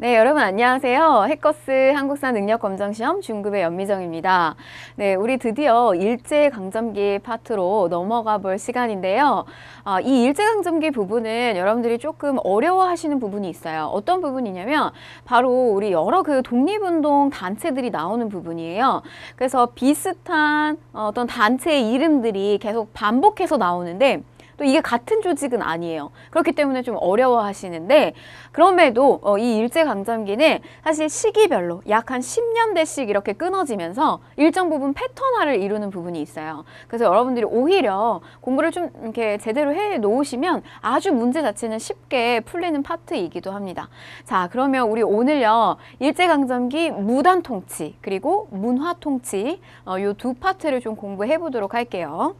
네, 여러분 안녕하세요. 해커스 한국사 능력 검정 시험 중급의 연미정입니다. 네, 우리 드디어 일제 강점기 파트로 넘어가 볼 시간인데요. 아, 이 일제 강점기 부분은 여러분들이 조금 어려워하시는 부분이 있어요. 어떤 부분이냐면 바로 우리 여러 그 독립운동 단체들이 나오는 부분이에요. 그래서 비슷한 어떤 단체의 이름들이 계속 반복해서 나오는데 또 이게 같은 조직은 아니에요. 그렇기 때문에 좀 어려워하시는데 그럼에도 어, 이 일제강점기는 사실 시기별로 약 한 10년대씩 이렇게 끊어지면서 일정 부분 패턴화를 이루는 부분이 있어요. 그래서 여러분들이 오히려 공부를 좀 이렇게 제대로 해 놓으시면 아주 문제 자체는 쉽게 풀리는 파트이기도 합니다. 자 그러면 우리 오늘요 일제강점기 무단통치 그리고 문화통치 어, 요 두 파트를 좀 공부해 보도록 할게요.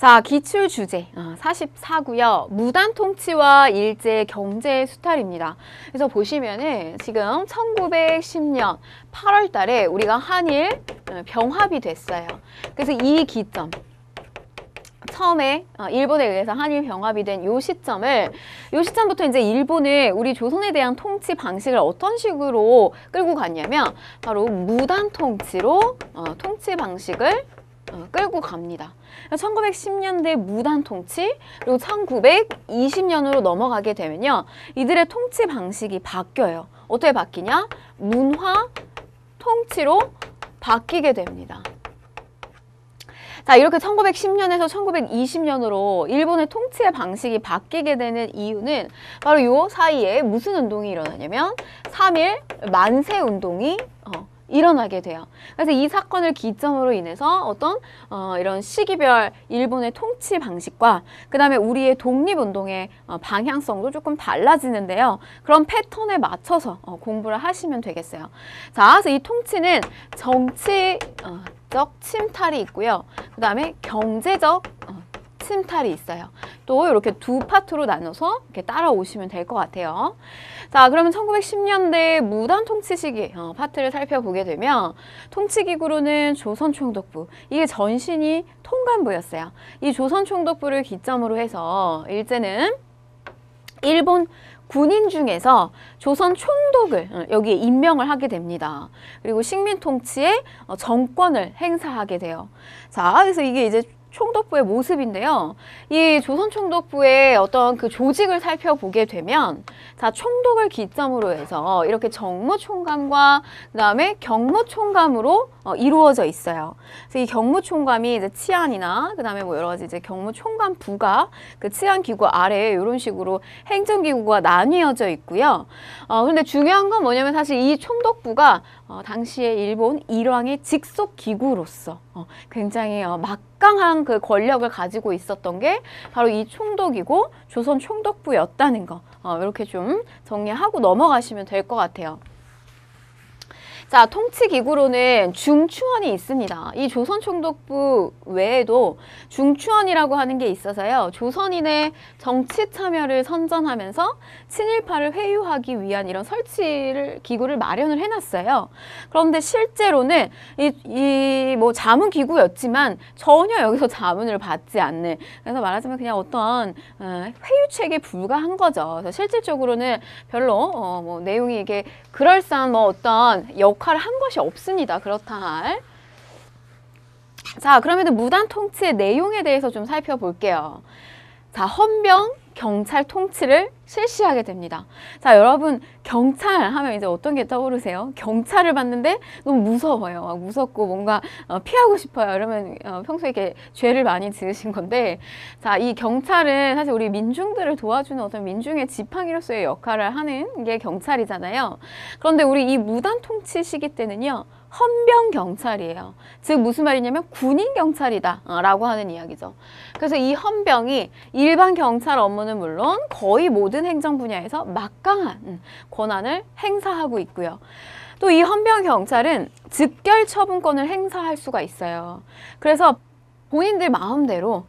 자, 기출 주제 44구요. 어, 무단 통치와 일제 경제 수탈입니다. 그래서 보시면은 지금 1910년 8월 달에 우리가 한일 어, 병합이 됐어요. 그래서 이 기점 처음에 어, 일본에 의해서 한일 병합이 된 요 시점을 요 시점부터 이제 일본의 우리 조선에 대한 통치 방식을 어떤 식으로 끌고 갔냐면 바로 무단 통치로 어, 통치 방식을 어, 끌고 갑니다. 1910년대 무단 통치 그리고 1920년으로 넘어가게 되면요. 이들의 통치 방식이 바뀌어요. 어떻게 바뀌냐? 문화 통치로 바뀌게 됩니다. 자 이렇게 1910년에서 1920년으로 일본의 통치의 방식이 바뀌게 되는 이유는 바로 요 사이에 무슨 운동이 일어나냐면 3일 만세 운동이 어, 일어나게 돼요. 그래서 이 사건을 기점으로 인해서 어떤 어, 이런 시기별 일본의 통치 방식과 그 다음에 우리의 독립운동의 어, 방향성도 조금 달라지는데요. 그런 패턴에 맞춰서 어, 공부를 하시면 되겠어요. 자, 그래서 이 통치는 정치, 적 침탈이 있고요. 그 다음에 경제적 어, 사슴탈이 있어요. 또 이렇게 두 파트로 나눠서 이렇게 따라오시면 될 것 같아요. 자, 그러면 1910년대 무단 통치 시기 어, 파트를 살펴보게 되면 통치기구로는 조선총독부, 이게 전신이 통감부였어요. 이 조선총독부를 기점으로 해서 일제는 일본 군인 중에서 조선 총독을 어, 여기에 임명을 하게 됩니다. 그리고 식민 통치의 어, 정권을 행사하게 돼요. 자, 그래서 이게 이제 총독부의 모습인데요. 이 조선 총독부의 어떤 그 조직을 살펴보게 되면 자 총독을 기점으로 해서 이렇게 정무 총감과 그다음에 경무 총감으로 어, 이루어져 있어요. 그래서 이 경무총감이 이제 치안이나 그다음에 뭐 여러 가지 이제 경무총감 부가 그 치안기구 아래에 이런 식으로 행정기구가 나뉘어져 있고요. 어, 그런데 중요한 건 뭐냐면 사실 이 총독부가 어, 당시에 일본 일왕의 직속 기구로서 어, 굉장히 어, 막강한 그 권력을 가지고 있었던 게 바로 이 총독이고 조선 총독부였다는 거 어, 이렇게 좀 정리하고 넘어가시면 될 것 같아요. 자, 통치기구로는 중추원이 있습니다. 이 조선총독부 외에도 중추원이라고 하는 게 있어서요. 조선인의 정치 참여를 선전하면서 친일파를 회유하기 위한 이런 설치를 기구를 마련을 해놨어요. 그런데 실제로는 이 이, 뭐 자문기구였지만 전혀 여기서 자문을 받지 않는 그래서 말하자면 그냥 어떤 어, 회유책에 불과한 거죠. 그래서 실질적으로는 별로 어, 뭐 내용이 이게 그럴싸한 뭐 어떤 역 역할을 한 것이 없습니다. 그렇다 할. 자, 그러면 무단 통치의 내용에 대해서 좀 살펴볼게요. 자, 헌병 경찰 통치를 실시하게 됩니다. 자, 여러분 경찰 하면 이제 어떤 게 떠오르세요? 경찰을 봤는데 너무 무서워요. 막 무섭고 뭔가 어, 피하고 싶어요. 이러면 어, 평소에 이렇게 죄를 많이 지으신 건데 자, 이 경찰은 사실 우리 민중들을 도와주는 어떤 민중의 지팡이로서의 역할을 하는 게 경찰이잖아요. 그런데 우리 이 무단 통치 시기 때는요. 헌병 경찰이에요. 즉 무슨 말이냐면 군인 경찰이다라고 어, 하는 이야기죠. 그래서 이 헌병이 일반 경찰 업무는 물론 거의 모든 행정 분야에서 막강한 음, 권한을 행사하고 있고요. 또 이 헌병 경찰은 즉결 처분권을 행사할 수가 있어요. 그래서 본인들 마음대로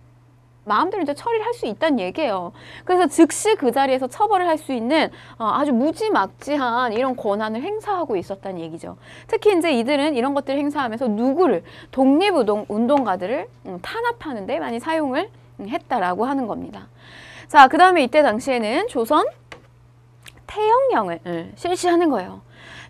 마음대로 이제 처리를 할 수 있다는 얘기예요. 그래서 즉시 그 자리에서 처벌을 할 수 있는 어, 아주 무지막지한 이런 권한을 행사하고 있었다는 얘기죠. 특히 이제 이들은 이런 것들을 행사하면서 누구를 독립운동 운동가들을 음, 탄압하는 데 많이 사용을 음, 했다라고 하는 겁니다. 자, 그다음에 이때 당시에는 조선 태형령을 예, 실시하는 거예요.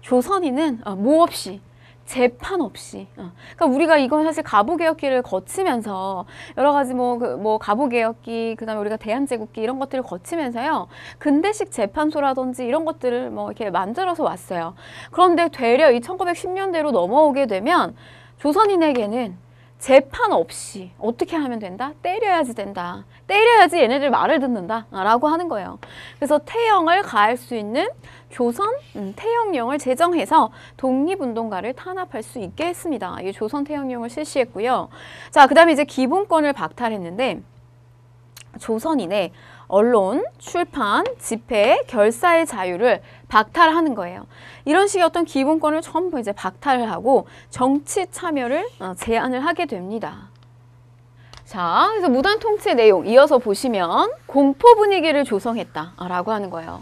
조선인은 뭐 없이 재판 없이. 어. 그러니까 우리가 이건 사실 가보개혁기를 거치면서 여러 가지 뭐, 그, 뭐 가보개혁기, 그 다음에 우리가 대한제국기 이런 것들을 거치면서요. 근대식 재판소라든지 이런 것들을 뭐 이렇게 만들어서 왔어요. 그런데 되려 이 1910년대로 넘어오게 되면 조선인에게는 재판 없이 어떻게 하면 된다? 때려야지 된다. 때려야지 얘네들 말을 듣는다. 라고 하는 거예요. 그래서 태형을 가할 수 있는 조선 음, 태영령을 제정해서 독립운동가를 탄압할 수 있게 했습니다. 이 조선 태영령을 실시했고요. 자, 그다음에 이제 기본권을 박탈했는데 조선인의 언론, 출판, 집회, 결사의 자유를 박탈하는 거예요. 이런 식의 어떤 기본권을 전부 이제 박탈을 하고 정치 참여를 어, 제한을 하게 됩니다. 자, 그래서 무단 통치 내용 이어서 보시면 공포 분위기를 조성했다라고 하는 거예요.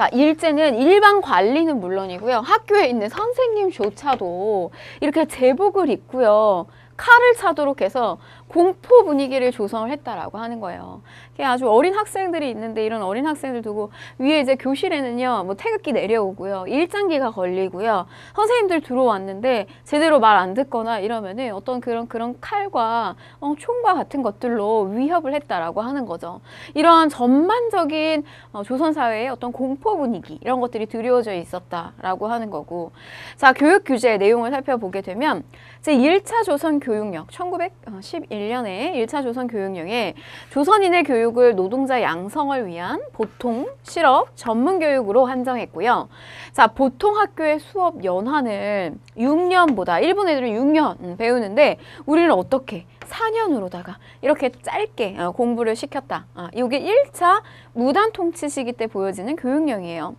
자, 일제는 일반 관리는 물론이고요. 학교에 있는 선생님조차도 이렇게 제복을 입고요. 칼을 차도록 해서 공포 분위기를 조성을 했다라고 하는 거예요. 아주 어린 학생들이 있는데 이런 어린 학생들 두고 위에 이제 교실에는요, 뭐 태극기 내려오고요, 일장기가 걸리고요, 선생님들 들어왔는데 제대로 말 안 듣거나 이러면은 어떤 그런 그런 칼과 어, 총과 같은 것들로 위협을 했다라고 하는 거죠. 이러한 전반적인 어, 조선 사회의 어떤 공포 분위기 이런 것들이 드리워져 있었다라고 하는 거고, 자 교육 규제 내용을 살펴보게 되면 제 1차 조선 교육력 1911 2001년에 일차 조선 교육령에 조선인의 교육을 노동자 양성을 위한 보통, 실업, 전문 교육으로 한정했고요. 자, 보통 학교의 수업 연한을 6년보다 일본 애들은 6년 음, 배우는데 우리는 어떻게 4년으로다가 이렇게 짧게 어, 공부를 시켰다. 어, 이게 1차 무단 통치 시기 때 보여지는 교육령이에요.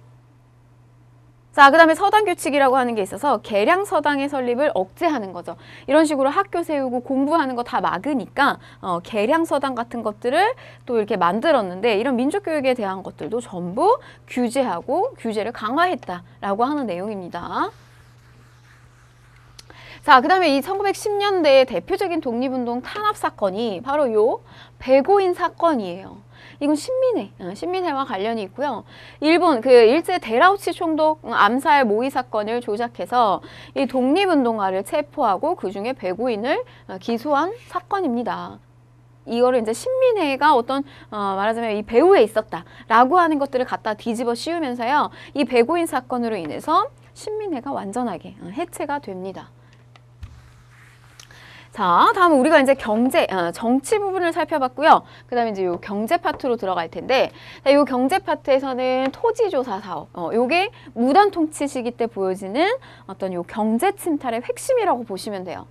자, 그 다음에 서당 규칙이라고 하는 게 있어서 계량 서당의 설립을 억제하는 거죠. 이런 식으로 학교 세우고 공부하는 거 다 막으니까 어, 계량 서당 같은 것들을 또 이렇게 만들었는데 이런 민족 교육에 대한 것들도 전부 규제하고 규제를 강화했다라고 하는 내용입니다. 자, 그 다음에 이 1910년대의 대표적인 독립운동 탄압 사건이 바로 요 배고인 사건이에요. 이건 신민회, 어, 신민회와 관련이 있고요. 일본 그 일제 데라우치 총독 음, 암살 모의 사건을 조작해서 이 독립운동가를 체포하고 그중에 배구인을 어, 기소한 사건입니다. 이거를 이제 신민회가 어떤 어, 말하자면 이 배후에 있었다라고 하는 것들을 갖다 뒤집어 씌우면서요. 이 배구인 사건으로 인해서 신민회가 완전하게 어, 해체가 됩니다. 자, 다음은 우리가 이제 경제, 어, 정치 부분을 살펴봤고요. 그 다음에 이제 요 경제 파트로 들어갈 텐데, 자, 요 경제 파트에서는 토지조사 사업, 어, 요게 무단 통치 시기 때 보여지는 어떤 요 경제 침탈의 핵심이라고 보시면 돼요.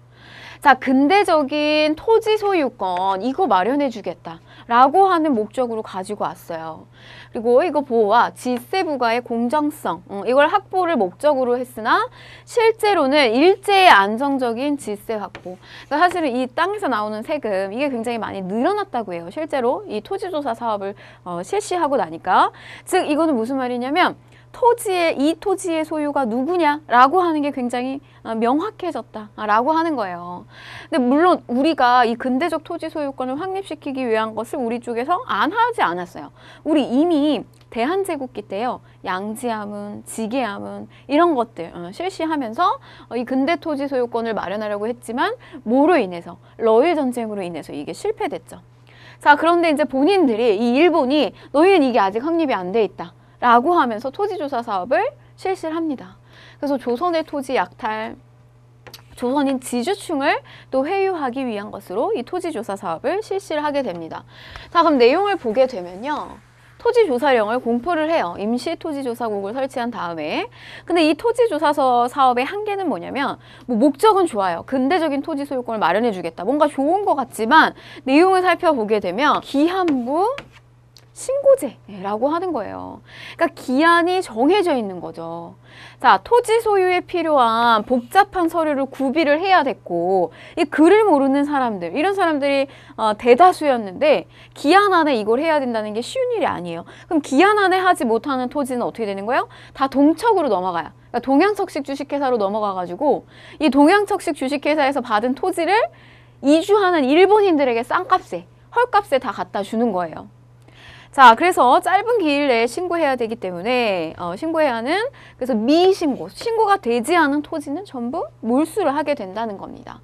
자, 근대적인 토지 소유권 이거 마련해 주겠다. 라고 하는 목적으로 가지고 왔어요. 그리고 이거 보호와 지세부과의 공정성 어, 이걸 확보를 목적으로 했으나 실제로는 일제의 안정적인 지세 확보 그러니까 사실은 이 땅에서 나오는 세금 이게 굉장히 많이 늘어났다고 해요. 실제로 이 토지조사 사업을 어, 실시하고 나니까 즉 이거는 무슨 말이냐면 토지의 이 토지의 소유가 누구냐라고 하는 게 굉장히 어, 명확해졌다라고 아, 하는 거예요. 근데 물론 우리가 이 근대적 토지 소유권을 확립시키기 위한 것을 우리 쪽에서 안 하지 않았어요. 우리 이미 대한제국기 때요. 양지함은, 지계함은 이런 것들 어, 실시하면서 어, 이 근대 토지 소유권을 마련하려고 했지만 뭐로 인해서 러일 전쟁으로 인해서 이게 실패됐죠. 자 그런데 이제 본인들이 이 일본이 너희는 이게 아직 확립이 안 돼 있다. 라고 하면서 토지조사 사업을 실시를 합니다. 그래서 조선의 토지 약탈, 조선인 지주층을또 회유하기 위한 것으로 이 토지조사 사업을 실시를 하게 됩니다. 자 그럼 내용을 보게 되면요. 토지조사령을 공포를 해요. 임시 토지조사국을 설치한 다음에 근데 이 토지조사서 사업의 한계는 뭐냐면 뭐 목적은 좋아요. 근대적인 토지 소유권을 마련해 주겠다. 뭔가 좋은 것 같지만 내용을 살펴보게 되면 기한부 신고제라고 하는 거예요. 그러니까 기한이 정해져 있는 거죠. 자, 토지 소유에 필요한 복잡한 서류를 구비를 해야 됐고 이 글을 모르는 사람들, 이런 사람들이 어, 대다수였는데 기한 안에 이걸 해야 된다는 게 쉬운 일이 아니에요. 그럼 기한 안에 하지 못하는 토지는 어떻게 되는 거예요? 다 동척으로 넘어가요. 그러니까 동양척식 주식회사로 넘어가가지고 이 동양척식 주식회사에서 받은 토지를 이주하는 일본인들에게 싼값에 헐값에 다 갖다 주는 거예요. 자, 그래서 짧은 기일 내에 신고해야 되기 때문에 어, 신고해야 하는 그래서 미신고, 신고가 되지 않은 토지는 전부 몰수를 하게 된다는 겁니다.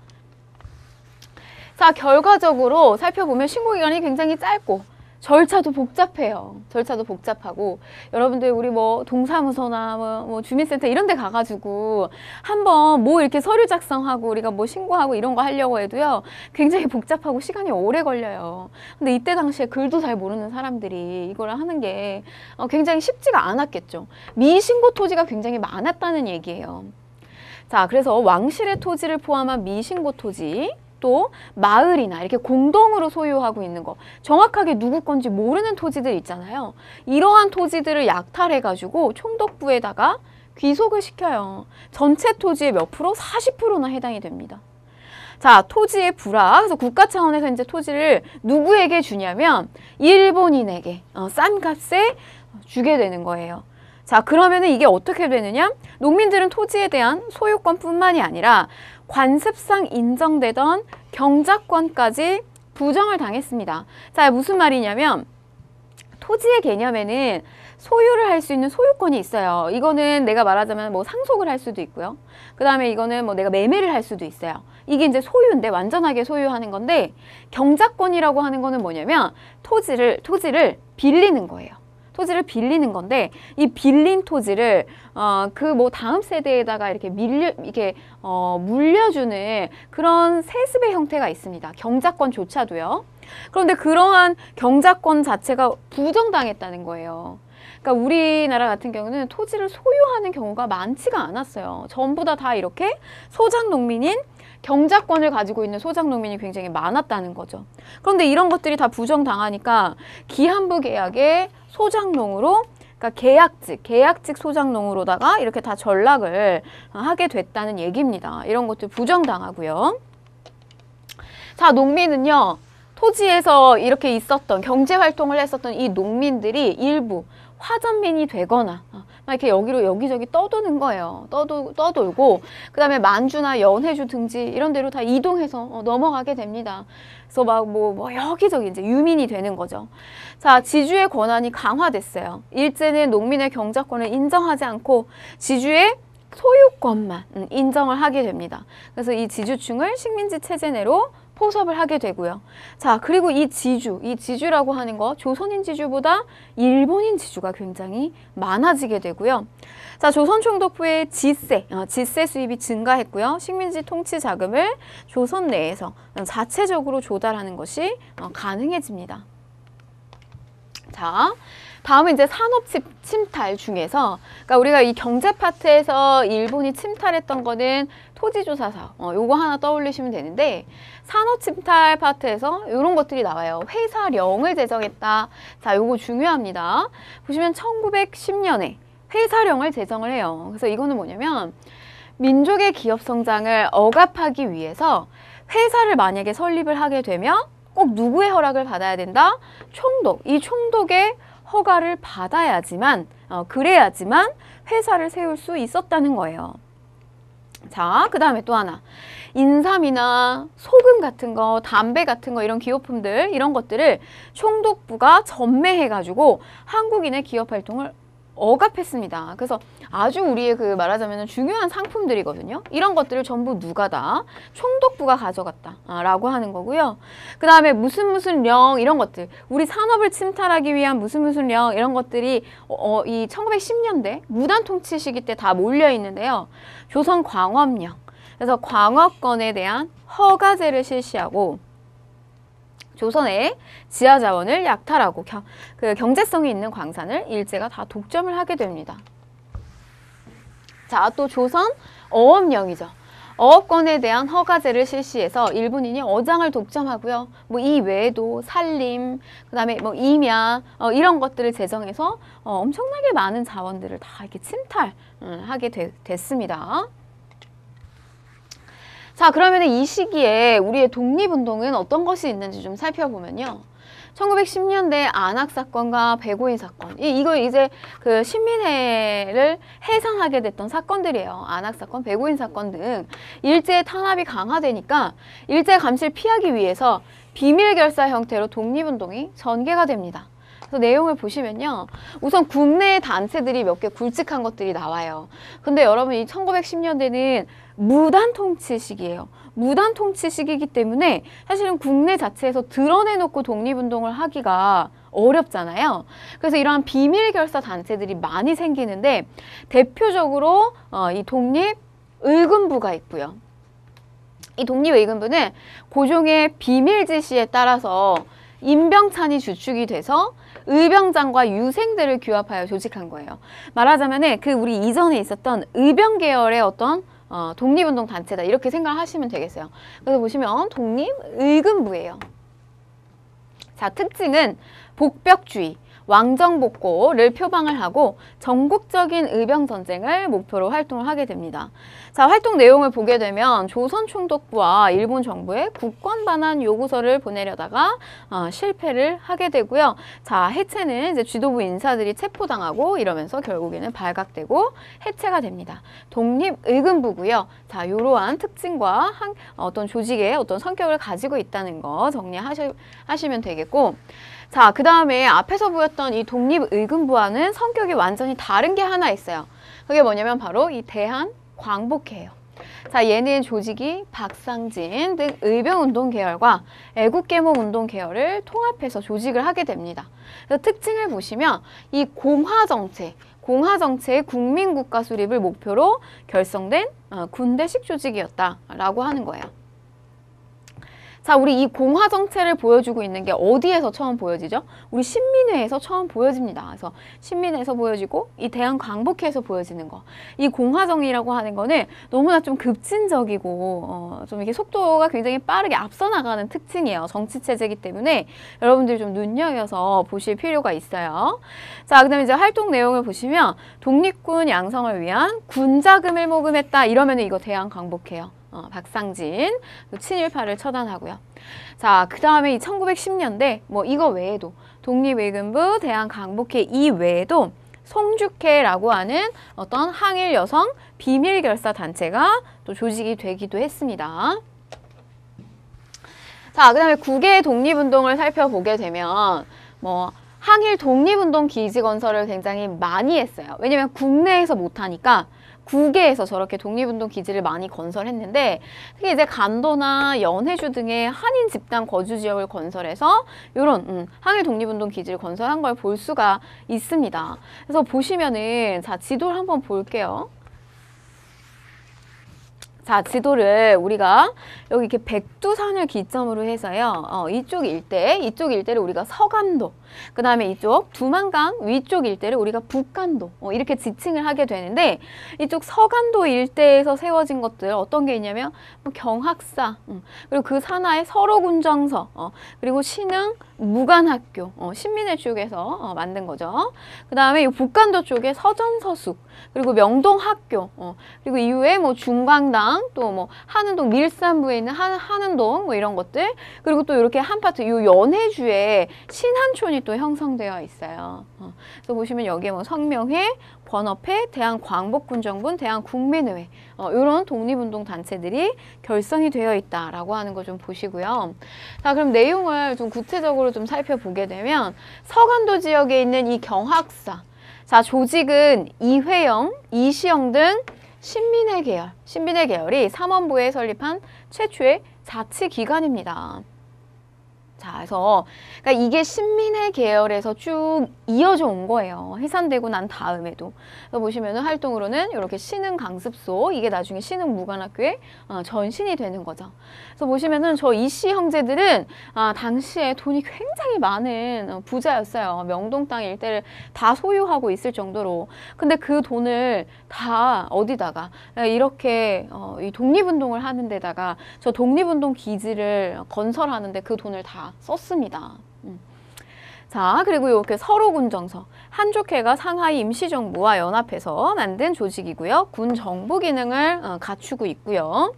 자, 결과적으로 살펴보면 신고 기간이 굉장히 짧고 절차도 복잡해요. 절차도 복잡하고 여러분들 우리 뭐 동사무소나 뭐, 뭐 주민센터 이런 데 가가지고 한번 뭐 이렇게 서류 작성하고 우리가 뭐 신고하고 이런 거 하려고 해도요 굉장히 복잡하고 시간이 오래 걸려요. 근데 이때 당시에 글도 잘 모르는 사람들이 이걸 하는 게 어, 굉장히 쉽지가 않았겠죠. 미신고 토지가 굉장히 많았다는 얘기예요. 자, 그래서 왕실의 토지를 포함한 미신고 토지, 또 마을이나 이렇게 공동으로 소유하고 있는 거 정확하게 누구 건지 모르는 토지들 있잖아요. 이러한 토지들을 약탈해가지고 총독부에다가 귀속을 시켜요. 전체 토지의 몇 프로? 40%나 해당이 됩니다. 자, 토지의 불화. 그래서 국가 차원에서 이제 토지를 누구에게 주냐면 일본인에게 어, 싼 값에 주게 되는 거예요. 자, 그러면은 이게 어떻게 되느냐? 농민들은 토지에 대한 소유권뿐만이 아니라 관습상 인정되던 경작권까지 부정을 당했습니다. 자, 무슨 말이냐면 토지의 개념에는 소유를 할 수 있는 소유권이 있어요. 이거는 내가 말하자면 뭐 상속을 할 수도 있고요. 그 다음에 이거는 뭐 내가 매매를 할 수도 있어요. 이게 이제 소유인데 완전하게 소유하는 건데 경작권이라고 하는 거는 뭐냐면 토지를 토지를 빌리는 거예요. 토지를 빌리는 건데 이 빌린 토지를 어, 그 뭐 다음 세대에다가 이렇게 밀려 이게 어, 물려주는 그런 세습의 형태가 있습니다. 경작권조차도요. 그런데 그러한 경작권 자체가 부정당했다는 거예요. 그러니까 우리나라 같은 경우는 토지를 소유하는 경우가 많지가 않았어요. 전부 다 다 이렇게 소장 농민인 경작권을 가지고 있는 소작 농민이 굉장히 많았다는 거죠. 그런데 이런 것들이 다 부정당하니까 기한부 계약에 소작농으로 그러니까 계약직, 계약직 소장농으로다가 이렇게 다 전락을 하게 됐다는 얘기입니다. 이런 것들 부정당하고요. 자, 농민은요. 토지에서 이렇게 있었던 경제활동을 했었던 이 농민들이 일부 화전민이 되거나 막 이렇게 여기로 여기저기 떠도는 거예요. 떠도, 떠돌고 그 다음에 만주나 연해주 등지 이런 데로 다 이동해서 어, 넘어가게 됩니다. 그래서 막 뭐 뭐 여기저기 이제 유민이 되는 거죠. 자, 지주의 권한이 강화됐어요. 일제는 농민의 경작권을 인정하지 않고 지주의 소유권만 음, 인정을 하게 됩니다. 그래서 이 지주층을 식민지 체제 내로 포섭을 하게 되고요. 자, 그리고 이 지주, 이 지주라고 하는 거 조선인 지주보다 일본인 지주가 굉장히 많아지게 되고요. 자, 조선 총독부의 지세, 어, 지세 수입이 증가했고요. 식민지 통치 자금을 조선 내에서 자체적으로 조달하는 것이 어, 가능해집니다. 자, 다음은 이제 산업 침탈 중에서 그러니까 우리가 이 경제 파트에서 일본이 침탈했던 거는 토지조사 사 어, 요거 하나 떠올리시면 되는데 산업침탈 파트에서 이런 것들이 나와요. 회사령을 제정했다. 자, 요거 중요합니다. 보시면 1910년에 회사령을 제정을 해요. 그래서 이거는 뭐냐면 민족의 기업 성장을 억압하기 위해서 회사를 만약에 설립을 하게 되면 꼭 누구의 허락을 받아야 된다? 총독. 이 총독의 허가를 받아야지만 어, 그래야지만 회사를 세울 수 있었다는 거예요. 자, 그 다음에 또 하나. 인삼이나 소금 같은 거, 담배 같은 거 이런 기호품들 이런 것들을 총독부가 전매해가지고 한국인의 기업 활동을 억압했습니다. 그래서 아주 우리의 그 말하자면 중요한 상품들이거든요. 이런 것들을 전부 누가 다 총독부가 가져갔다라고 하는 거고요. 그 다음에 무슨 무슨 령 이런 것들 우리 산업을 침탈하기 위한 무슨 무슨 령 이런 것들이 어, 어 이 1910년대 무단통치 시기 때 다 몰려 있는데요. 조선 광업령 그래서 광업권에 대한 허가제를 실시하고 조선의 지하 자원을 약탈하고 경, 그 경제성이 있는 광산을 일제가 다 독점을 하게 됩니다. 자, 또 조선 어업령이죠. 어업권에 대한 허가제를 실시해서 일본인이 어장을 독점하고요. 뭐 이 외에도 산림, 그다음에 뭐 임야 어, 이런 것들을 제정해서 어, 엄청나게 많은 자원들을 다 이렇게 침탈하게 음, 되, 됐습니다. 자 그러면 이 시기에 우리의 독립운동은 어떤 것이 있는지 좀 살펴보면요. 1910년대 안학 사건과 배고인 사건 이, 이거 이제 그 신민회를 해산하게 됐던 사건들이에요 안학 사건, 배고인 사건 등 일제의 탄압이 강화되니까 일제 감시를 피하기 위해서 비밀 결사 형태로 독립운동이 전개가 됩니다 그래서 내용을 보시면요. 우선 국내 단체들이 몇 개 굵직한 것들이 나와요. 근데 여러분 이 1910년대는 무단 통치시이에요 무단 통치식이기 때문에 사실은 국내 자체에서 드러내놓고 독립운동을 하기가 어렵잖아요. 그래서 이러한 비밀 결사 단체들이 많이 생기는데 대표적으로 어, 이 독립 의군부가 있고요. 이 독립 의군부는 고종의 비밀 지시에 따라서 임병찬이 주축이 돼서 의병장과 유생들을 규합하여 조직한 거예요. 말하자면 그 우리 이전에 있었던 의병 계열의 어떤 어, 독립운동 단체다 이렇게 생각하시면 되겠어요. 그래서 보시면 어, 독립 의금부예요. 자 특징은 복벽주의 왕정복고를 표방을 하고 전국적인 의병전쟁을 목표로 활동을 하게 됩니다. 자, 활동 내용을 보게 되면 조선총독부와 일본 정부에 국권 반환 요구서를 보내려다가 어, 실패를 하게 되고요. 자, 해체는 이제 지도부 인사들이 체포당하고 이러면서 결국에는 발각되고 해체가 됩니다. 독립의금부고요. 자, 이러한 특징과 한, 어떤 조직의 어떤 성격을 가지고 있다는 거 정리하시면 되겠고 자, 그 다음에 앞에서 보였던 이 독립의금부와는 성격이 완전히 다른 게 하나 있어요. 그게 뭐냐면 바로 이 대한광복회예요. 자, 얘는 조직이 박상진 등 의병운동 계열과 애국계몽운동 계열을 통합해서 조직을 하게 됩니다. 그래서 특징을 보시면 이 공화정체, 공화정체의 국민국가 수립을 목표로 결성된 어, 군대식 조직이었다라고 하는 거예요. 자, 우리 이 공화 정체를 보여주고 있는 게 어디에서 처음 보여지죠? 우리 신민회에서 처음 보여집니다. 그래서 신민회에서 보여지고 이 대한 광복회에서 보여지는 거. 이 공화정이라고 하는 거는 너무나 좀 급진적이고 어, 좀 이게 속도가 굉장히 빠르게 앞서 나가는 특징이에요. 정치 체제이기 때문에 여러분들이 좀 눈여겨서 보실 필요가 있어요. 자, 그다음에 이제 활동 내용을 보시면 독립군 양성을 위한 군자금을 모금했다 이러면 이거 대한 광복회요. 어, 박상진 친일파를 처단하고요. 자, 그 다음에 이 1910년대 뭐 이거 외에도 독립외근부 대한강복회 이 외에도 송주회라고 하는 어떤 항일 여성 비밀 결사 단체가 또 조직이 되기도 했습니다. 자, 그 다음에 국외 독립운동을 살펴보게 되면 뭐 항일 독립운동 기지 건설을 굉장히 많이 했어요. 왜냐면 국내에서 못하니까 국외에서 저렇게 독립운동 기지를 많이 건설했는데 특히 이제 간도나 연해주 등의 한인 집단 거주 지역을 건설해서 이런 음, 항일 독립운동 기지를 건설한 걸 볼 수가 있습니다. 그래서 보시면은 자 지도를 한번 볼게요. 자 지도를 우리가 여기 이렇게 백두산을 기점으로 해서요 어, 이쪽 일대 이쪽 일대를 우리가 서간도 그 다음에 이쪽 두만강 위쪽 일대를 우리가 북간도 어, 이렇게 지칭을 하게 되는데 이쪽 서간도 일대에서 세워진 것들 어떤 게 있냐면 뭐 경학사 음, 그리고 그산하의 서로군정서 어, 그리고 신흥 무관학교 어, 신민을 쪽에서 어, 만든 거죠. 그 다음에 이 북간도 쪽에 서전서숙 그리고 명동학교 어, 그리고 이후에 뭐 중광당 또 뭐 한은동 밀산부에 있는 한, 한은동 뭐 이런 것들 그리고 또 이렇게 한 파트 이 연해주에 신한촌이 패턴이 또 형성되어 있어요. 어. 그래서 보시면 여기에 뭐 성명회, 번업회, 대한광복군정군 대한국민회 의 어, 이런 독립운동 단체들이 결성이 되어 있다라고 하는 거 좀 보시고요. 자 그럼 내용을 좀 구체적으로 좀 살펴보게 되면 서간도 지역에 있는 이 경학사 자 조직은 이회영, 이시영 등 신민회 계열, 신민회 계열이 삼원부에 설립한 최초의 자치기관입니다. 다아서 그러니까 이게 신민회 계열에서 쭉 이어져 온 거예요. 해산되고 난 다음에도. 보시면은 활동으로는 이렇게 신흥 강습소, 이게 나중에 신흥 무관학교의 어, 전신이 되는 거죠. 그래서 보시면은 저 이씨 형제들은 아, 당시에 돈이 굉장히 많은 어, 부자였어요. 명동 땅 일대를 다 소유하고 있을 정도로. 근데 그 돈을 다 어디다가 이렇게 어, 이 독립운동을 하는 데다가 저 독립운동 기지를 건설하는데 그 돈을 다 썼습니다. 자, 그리고 이렇게 서로군정서. 한족회가 상하이 임시정부와 연합해서 만든 조직이고요. 군 정부 기능을 어, 갖추고 있고요.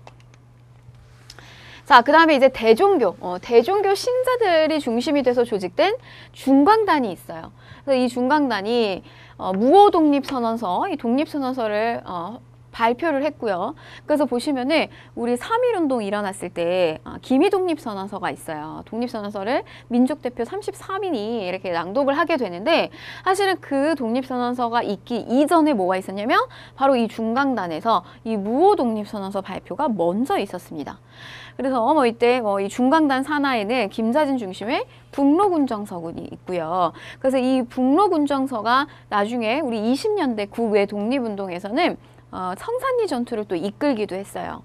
자, 그 다음에 이제 대종교, 어, 대종교 신자들이 중심이 돼서 조직된 중광단이 있어요. 그래서 이 중광단이 어, 무호독립선언서, 이 독립선언서를 어, 발표를 했고요. 그래서 보시면은 우리 삼일운동 일어났을 때 아, 기미 독립선언서가 있어요. 독립선언서를 민족대표 33인이 이렇게 낭독을 하게 되는데 사실은 그 독립선언서가 있기 이전에 뭐가 있었냐면 바로 이 중강단에서 이 무호 독립선언서 발표가 먼저 있었습니다. 그래서 뭐 이때 뭐 이 중강단 산하에는 김자진 중심의 북로군정서군이 있고요. 그래서 이 북로군정서가 나중에 우리 20년대 국외 독립운동에서는 어, 성산리 전투를 또 이끌기도 했어요.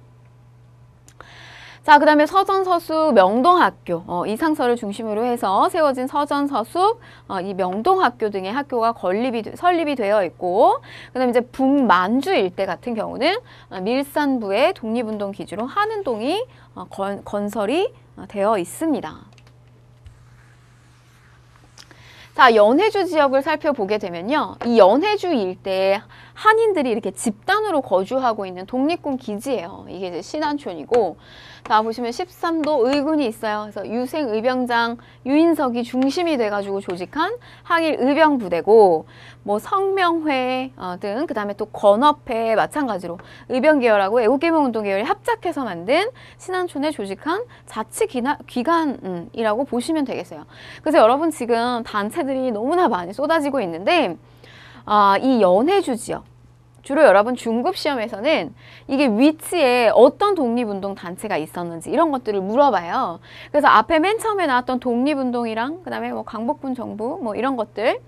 자, 그 다음에 서전서수 명동학교, 어, 이상서를 중심으로 해서 세워진 서전서수, 어, 이 명동학교 등의 학교가 건립이, 설립이 되어 있고, 그 다음에 이제 북만주 일대 같은 경우는 어, 밀산부의 독립운동 기지로 한은동이 어, 건, 건설이 어, 되어 있습니다. 자, 연해주 지역을 살펴보게 되면요. 이 연해주 일대 한인들이 이렇게 집단으로 거주하고 있는 독립군 기지예요. 이게 이제 신안촌이고 다 보시면 13도 의군이 있어요. 그래서 유생의병장 유인석이 중심이 돼가지고 조직한 항일 의병부대고 뭐 성명회 어, 등 그다음에 또 건업회 마찬가지로 의병계열하고 애국개명운동계열이 합작해서 만든 신한촌에 조직한 자치기관이라고 보시면 되겠어요. 그래서 여러분 지금 단체들이 너무나 많이 쏟아지고 있는데 아, 이 연해주 지역 주로 여러분 중급 시험에서는 이게 위치에 어떤 독립운동 단체가 있었는지 이런 것들을 물어봐요. 그래서 앞에 맨 처음에 나왔던 독립운동이랑 그 다음에 뭐 강복군 정부 뭐 이런 것들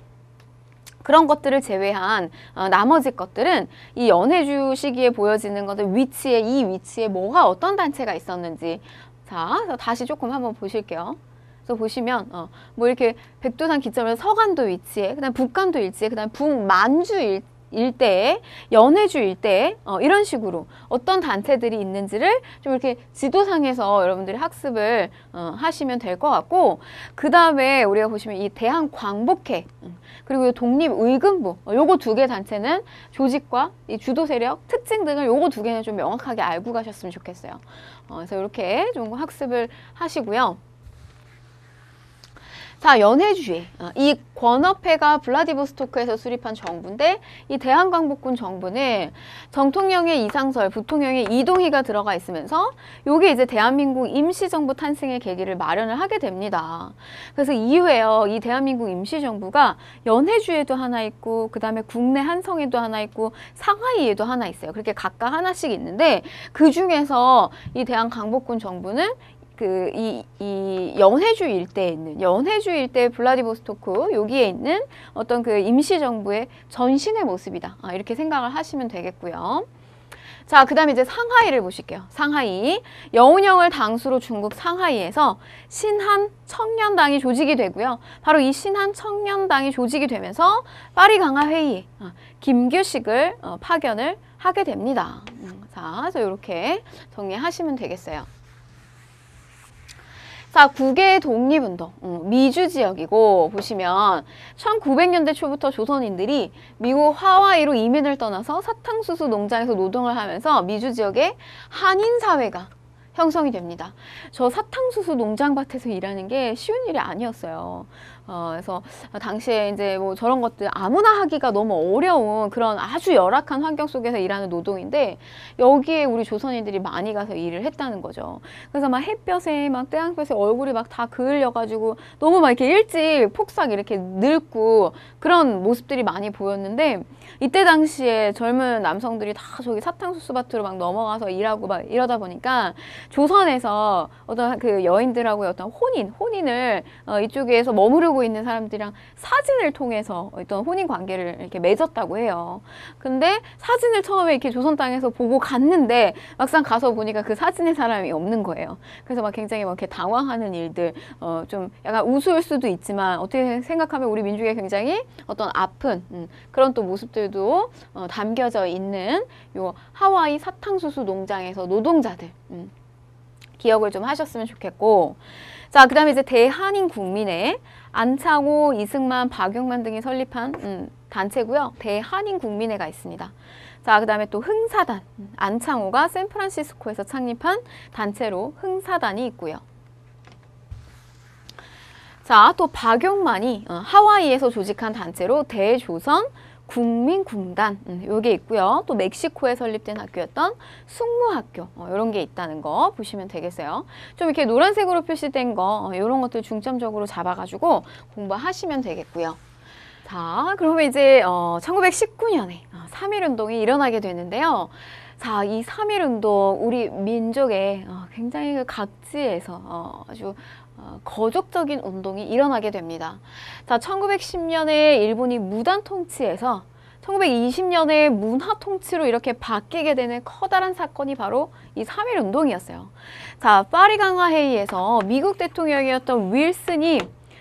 그런 것들을 제외한 어, 나머지 것들은 이 연해주 시기에 보여지는 것들 위치에 이 위치에 뭐가 어떤 단체가 있었는지 자 다시 조금 한번 보실게요. 그래서 보시면 어, 뭐 이렇게 백두산 기점에서 서간도 위치에 그다음 북간도 일치에 그다음 북만주 일 일대에 연해주 일대에 어, 이런 식으로 어떤 단체들이 있는지를 좀 이렇게 지도상에서 여러분들이 학습을 어, 하시면 될 것 같고 그 다음에 우리가 보시면 이 대한광복회 음, 그리고 독립의금부 어, 요거 두 개 단체는 조직과 이 주도 세력 특징 등을 요거 두 개는 좀 명확하게 알고 가셨으면 좋겠어요. 어, 그래서 이렇게 좀 학습을 하시고요. 자, 연해주의. 어, 이 권업회가 블라디보스토크에서 수립한 정부인데 이대한강북군 정부는 정통령의 이상설, 부통령의 이동희가 들어가 있으면서 요게 이제 대한민국 임시정부 탄생의 계기를 마련을 하게 됩니다. 그래서 이후에요. 이 대한민국 임시정부가 연해주에도 하나 있고 그다음에 국내 한성에도 하나 있고 상하이에도 하나 있어요. 그렇게 각각 하나씩 있는데 그중에서 이대한강북군 정부는 그이이 연해주 일대에 있는 연해주 일대 블라디보스토크 여기에 있는 어떤 그 임시 정부의 전신의 모습이다. 아, 이렇게 생각을 하시면 되겠고요. 자, 그 다음에 이제 상하이를 보실게요. 상하이. 여운형을 당수로 중국 상하이에서 신한 청년당이 조직이 되고요. 바로 이 신한 청년당이 조직이 되면서 파리 강화 회의 아, 김규식을 어, 파견을 하게 됩니다. 음, 자, 그래서 이렇게 정리하시면 되겠어요. 자, 국외 독립운동, 어, 미주 지역이고 보시면 1900년대 초부터 조선인들이 미국 하와이로 이민을 떠나서 사탕수수 농장에서 노동을 하면서 미주 지역에 한인 사회가 형성이 됩니다. 저 사탕수수 농장밭에서 일하는 게 쉬운 일이 아니었어요. 어, 그래서 당시에 이제 뭐 저런 것들 아무나 하기가 너무 어려운 그런 아주 열악한 환경 속에서 일하는 노동인데 여기에 우리 조선인들이 많이 가서 일을 했다는 거죠. 그래서 막 햇볕에 막 태양볕에 얼굴이 막 다 그을려가지고 너무 막 이렇게 일찍 폭삭 이렇게 늙고 그런 모습들이 많이 보였는데 이때 당시에 젊은 남성들이 다 저기 사탕수수 밭으로 막 넘어가서 일하고 막 이러다 보니까 조선에서 어떤 그 여인들하고의 어떤 혼인, 혼인을 어, 이쪽에서 머무르고 모르고 있는 사람들이랑 사진을 통해서 어떤 혼인 관계를 이렇게 맺었다고 해요. 근데 사진을 처음에 이렇게 조선 땅에서 보고 갔는데 막상 가서 보니까 그 사진의 사람이 없는 거예요. 그래서 막 굉장히 막 이렇게 당황하는 일들, 어, 좀 약간 우스울 수도 있지만 어떻게 생각하면 우리 민족의 굉장히 어떤 아픈 음, 그런 또 모습들도 어, 담겨져 있는 요 하와이 사탕수수 농장에서 노동자들. 음. 기억을 좀 하셨으면 좋겠고 자그 다음에 이제 대한인 국민의 안창호, 이승만, 박용만 등이 설립한 음, 단체고요. 대한인 국민회가 있습니다. 자, 그 다음에 또 흥사단, 안창호가 샌프란시스코에서 창립한 단체로 흥사단이 있고요. 자, 또 박용만이 어, 하와이에서 조직한 단체로 대조선 국민공단 음, 요게 있고요. 또 멕시코에 설립된 학교였던 숙무학교 어, 이런 게 있다는 거 보시면 되겠어요. 좀 이렇게 노란색으로 표시된 거 어, 이런 것들 중점적으로 잡아가지고 공부하시면 되겠고요. 자, 그러면 이제 어, 1919년에 어, 삼일운동이 일어나게 되는데요. 자, 이 삼일운동 우리 민족의 어, 굉장히 그 각지에서 어, 아주 어, 거족적인 운동이 일어나게 됩니다. 자, 1910년에 일본이 무단 통치에서 1920년에 문화 통치로 이렇게 바뀌게 되는 커다란 사건이 바로 이3.1 운동이었어요. 자, 파리 강화 회의에서 미국 대통령이었던 윌슨이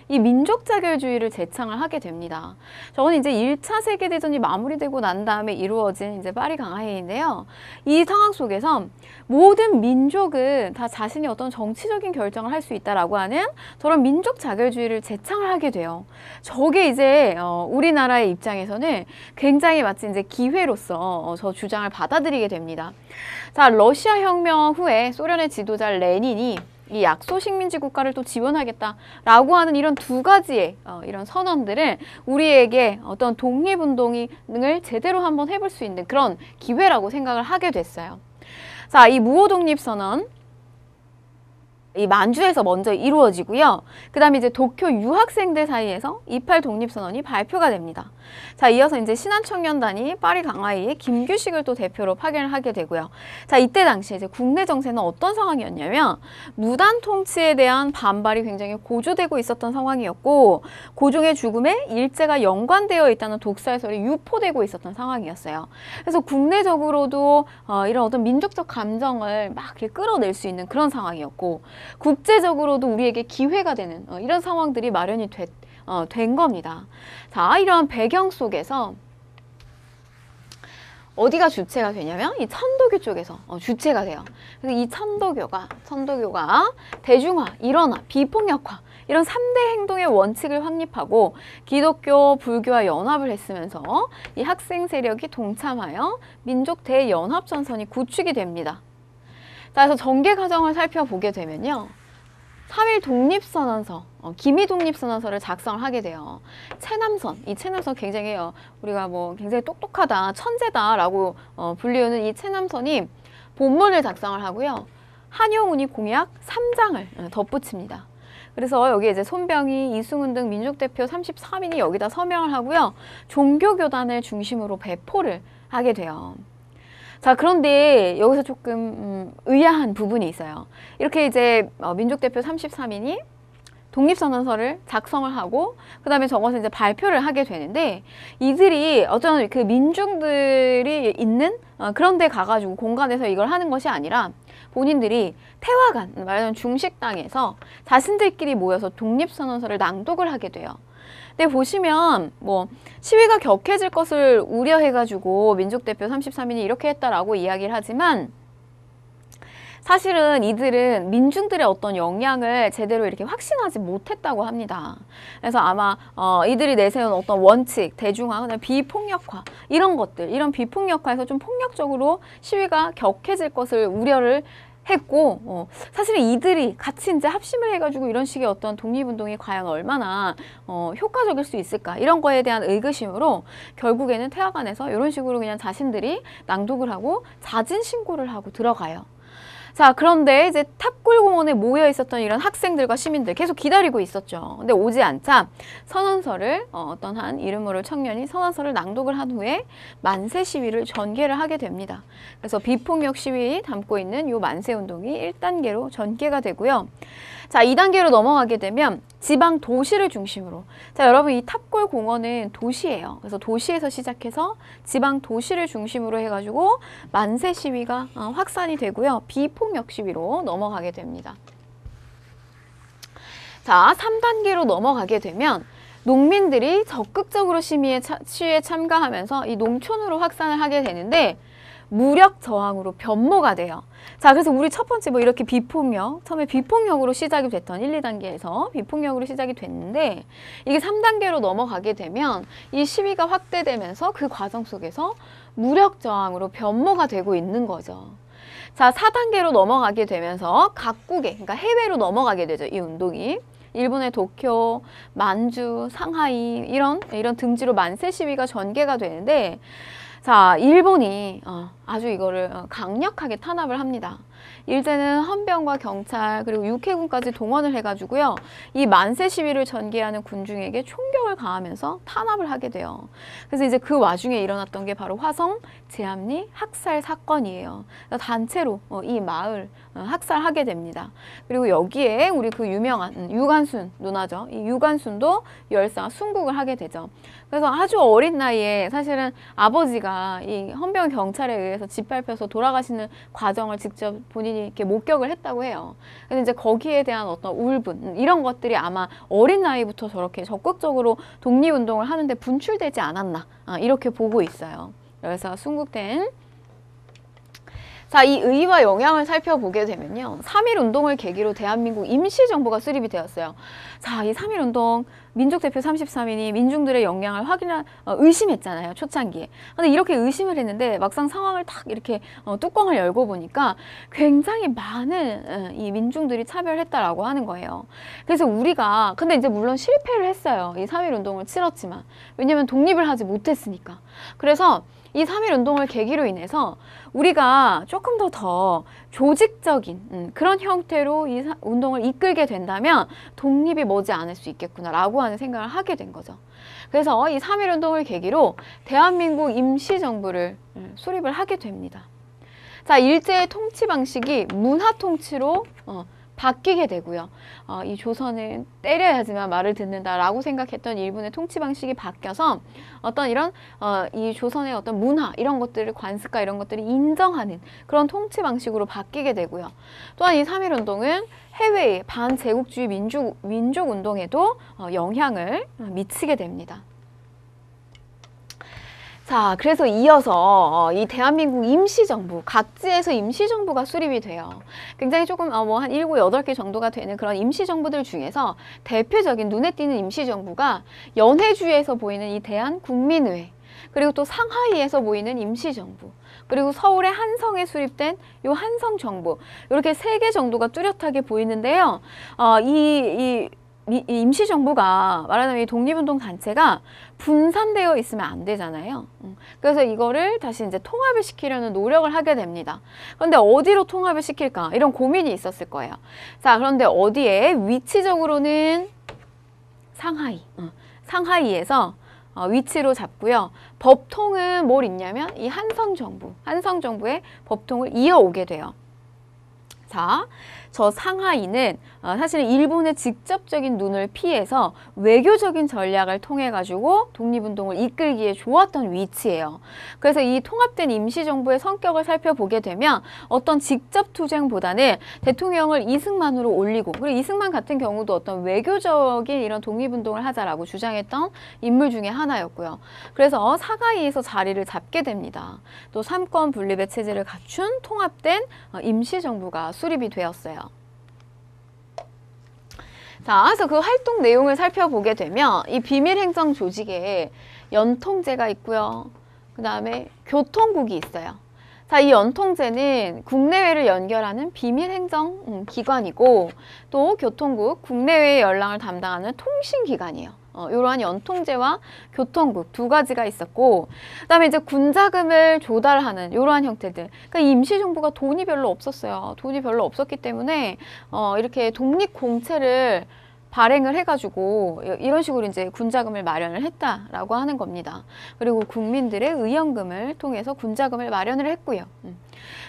이 민족 자결주의를 재창을 하게 됩니다. 저는 이제 1차 세계대전이 마무리되고 난 다음에 이루어진 이제 파리 강화회의인데요. 이 상황 속에서 모든 민족은 다 자신이 어떤 정치적인 결정을 할 수 있다라고 하는 저런 민족 자결주의를 재창을 하게 돼요. 저게 이제 어, 우리나라의 입장에서는 굉장히 마치 이제 기회로서 어, 저 주장을 받아들이게 됩니다. 자, 러시아 혁명 후에 소련의 지도자 레닌이 이 약소식민지 국가를 또 지원하겠다라고 하는 이런 두 가지의 어, 이런 선언들을 우리에게 어떤 독립운동을 제대로 한번 해볼 수 있는 그런 기회라고 생각을 하게 됐어요. 자, 이 무호 독립 선언 이 만주에서 먼저 이루어지고요. 그 다음에 이제 도쿄 유학생들 사이에서 이팔 독립선언이 발표가 됩니다. 자, 이어서 이제 신한청년단이 파리 강화위에 김규식을 또 대표로 파견을 하게 되고요. 자, 이때 당시에 이제 국내 정세는 어떤 상황이었냐면 무단 통치에 대한 반발이 굉장히 고조되고 있었던 상황이었고 고종의 그 죽음에 일제가 연관되어 있다는 독살설이 유포되고 있었던 상황이었어요. 그래서 국내적으로도 어, 이런 어떤 민족적 감정을 막 이렇게 끌어낼 수 있는 그런 상황이었고 국제적으로도 우리에게 기회가 되는 어, 이런 상황들이 마련이 됐, 어, 된 겁니다. 자, 이러한 배경 속에서 어디가 주체가 되냐면 이 천도교 쪽에서 어, 주체가 돼요. 그래서 이 천도교가 천도교가 대중화, 일원화, 비폭력화 이런 삼대 행동의 원칙을 확립하고 기독교, 불교와 연합을 했으면서 이 학생 세력이 동참하여 민족 대연합 전선이 구축이 됩니다. 자, 그래서 전개 과정을 살펴보게 되면요. 3일 독립선언서, 어, 기미 독립선언서를 작성을 하게 돼요. 체남선, 이 체남선 굉장히 어, 우리가 뭐 굉장히 똑똑하다, 천재다라고 어, 불리우는 이 체남선이 본문을 작성을 하고요. 한용운이 공약 3장을 어, 덧붙입니다. 그래서 여기 이제 손병희, 이승훈 등 민족대표 33인이 여기다 서명을 하고요. 종교교단을 중심으로 배포를 하게 돼요. 자 그런데 여기서 조금 음, 의아한 부분이 있어요. 이렇게 이제 어, 민족 대표 33인이 독립선언서를 작성을 하고 그 다음에 저것서 이제 발표를 하게 되는데 이들이 어쩌면 그 민중들이 있는 어, 그런 데 가가지고 공간에서 이걸 하는 것이 아니라 본인들이 태화관, 말하자면 중식당에서 자신들끼리 모여서 독립선언서를 낭독을 하게 돼요. 근데 네, 보시면 뭐 시위가 격해질 것을 우려해가지고 민족대표 33인이 이렇게 했다라고 이야기를 하지만 사실은 이들은 민중들의 어떤 영향을 제대로 이렇게 확신하지 못했다고 합니다. 그래서 아마 어, 이들이 내세운 어떤 원칙, 대중화, 그다음 비폭력화 이런 것들, 이런 비폭력화에서 좀 폭력적으로 시위가 격해질 것을 우려를 했고 어, 사실 이들이 같이 이제 합심을 해가지고 이런 식의 어떤 독립운동이 과연 얼마나 어, 효과적일 수 있을까 이런 거에 대한 의구심으로 결국에는 태화관에서 이런 식으로 그냥 자신들이 낭독을 하고 자진 신고를 하고 들어가요. 자, 그런데 이제 탑골공원에 모여 있었던 이런 학생들과 시민들 계속 기다리고 있었죠. 근데 오지 않자 선언서를 어, 어떤 한 이름으로 청년이 선언서를 낭독을 한 후에 만세 시위를 전개를 하게 됩니다. 그래서 비폭력 시위 담고 있는 요 만세 운동이 일단계로 전개가 되고요. 자, 2단계로 넘어가게 되면 지방 도시를 중심으로 자 여러분 이 탑골 공원은 도시예요 그래서 도시에서 시작해서 지방 도시를 중심으로 해가지고 만세 시위가 어, 확산이 되고요 비폭력 시위로 넘어가게 됩니다 자 3단계로 넘어가게 되면 농민들이 적극적으로 시위에 참가하면서 이 농촌으로 확산을 하게 되는데 무력 저항으로 변모가 돼요. 자, 그래서 우리 첫 번째 뭐 이렇게 비폭력, 처음에 비폭력으로 시작이 됐던 1, 2단계에서 비폭력으로 시작이 됐는데 이게 3단계로 넘어가게 되면 이 시위가 확대되면서 그 과정 속에서 무력 저항으로 변모가 되고 있는 거죠. 자, 4단계로 넘어가게 되면서 각국에, 그러니까 해외로 넘어가게 되죠. 이 운동이. 일본의 도쿄, 만주, 상하이 이런 이런 등지로 만세 시위가 전개가 되는데 자, 일본이 어, 아주 이거를 어, 강력하게 탄압을 합니다. 일제는 헌병과 경찰 그리고 육해군까지 동원을 해가지고요. 이 만세 시위를 전개하는 군중에게 총격을 가하면서 탄압을 하게 돼요. 그래서 이제 그 와중에 일어났던 게 바로 화성 제암리 학살 사건이에요. 그러니까 단체로 어, 이 마을 학살하게 됩니다. 그리고 여기에 우리 그 유명한 음, 유관순 누나죠. 이 유관순도 열사 순국을 하게 되죠. 그래서 아주 어린 나이에 사실은 아버지가 이 헌병 경찰에 의해서 짓밟혀서 돌아가시는 과정을 직접 본인이 이렇게 목격을 했다고 해요. 근데 이제 거기에 대한 어떤 울분 이런 것들이 아마 어린 나이부터 저렇게 적극적으로 독립운동을 하는데 분출되지 않았나 아, 이렇게 보고 있어요. 그래서 순국된 자, 이 의의와 영향을 살펴보게 되면요. 삼일 운동을 계기로 대한민국 임시정부가 수립이 되었어요. 자, 이삼일 운동 민족대표 33인이 민중들의 역량을 확인한 어, 의심했잖아요. 초창기에. 근데 이렇게 의심을 했는데 막상 상황을 탁 이렇게 어, 뚜껑을 열고 보니까 굉장히 많은 어, 이 민중들이 차별했다라고 하는 거예요. 그래서 우리가 근데 이제 물론 실패를 했어요. 이삼일 운동을 치렀지만. 왜냐면 독립을 하지 못했으니까. 그래서 이 3일 운동을 계기로 인해서 우리가 조금 더 더 조직적인 음, 그런 형태로 이 사, 운동을 이끌게 된다면 독립이 머지않을 수 있겠구나라고 하는 생각을 하게 된 거죠. 그래서 이 3일 운동을 계기로 대한민국 임시정부를 음, 수립을 하게 됩니다. 자, 일제의 통치 방식이 문화 통치로 어, 바뀌게 되고요. 어, 이 조선은 때려야지만 말을 듣는다라고 생각했던 일본의 통치 방식이 바뀌어서 어떤 이런 어, 이 조선의 어떤 문화 이런 것들을 관습과 이런 것들을 인정하는 그런 통치 방식으로 바뀌게 되고요. 또한 이 삼일 운동은 해외의 반제국주의 민족 민족 운동에도 어, 영향을 미치게 됩니다. 자, 그래서 이어서 어, 이 대한민국 임시정부, 각지에서 임시정부가 수립이 돼요. 굉장히 조금 어, 뭐한 일곱 여덟 개 정도가 되는 그런 임시정부들 중에서 대표적인 눈에 띄는 임시정부가 연해주에서 보이는 이 대한국민의회, 그리고 또 상하이에서 보이는 임시정부, 그리고 서울의 한성에 수립된 요 한성 정부 이렇게 세 개 정도가 뚜렷하게 보이는데요. 어, 이, 이, 이 임시정부가 말하자면 이 독립운동 단체가 분산되어 있으면 안 되잖아요. 음. 그래서 이거를 다시 이제 통합을 시키려는 노력을 하게 됩니다. 그런데 어디로 통합을 시킬까? 이런 고민이 있었을 거예요. 자, 그런데 어디에 위치적으로는 상하이. 음. 상하이에서 어, 위치로 잡고요. 법통은 뭘 있냐면 이 한성정부, 한성정부의 법통을 이어오게 돼요. 자, 저 상하이는 어, 사실은 일본의 직접적인 눈을 피해서 외교적인 전략을 통해 가지고 독립운동을 이끌기에 좋았던 위치예요. 그래서 이 통합된 임시정부의 성격을 살펴보게 되면 어떤 직접 투쟁보다는 대통령을 이승만으로 올리고 그리고 이승만 같은 경우도 어떤 외교적인 이런 독립운동을 하자라고 주장했던 인물 중에 하나였고요. 그래서 사가이에서 자리를 잡게 됩니다. 또 삼권 분립의 체제를 갖춘 통합된 어, 임시정부가 수립이 되었어요. 자, 그래서 그 활동 내용을 살펴보게 되면 이 비밀행정 조직에 연통제가 있고요. 그 다음에 교통국이 있어요. 자, 이 연통제는 국내외를 연결하는 비밀행정 음, 기관이고 또 교통국 국내외의 연락을 담당하는 통신기관이에요. 어, 이러한 연통제와 교통국 두 가지가 있었고 그다음에 이제 군자금을 조달하는 이러한 형태들 그러니까 임시정부가 돈이 별로 없었어요 돈이 별로 없었기 때문에 어, 이렇게 독립공채를 발행을 해가지고 이런 식으로 이제 군자금을 마련을 했다라고 하는 겁니다. 그리고 국민들의 의연금을 통해서 군자금을 마련을 했고요. 음.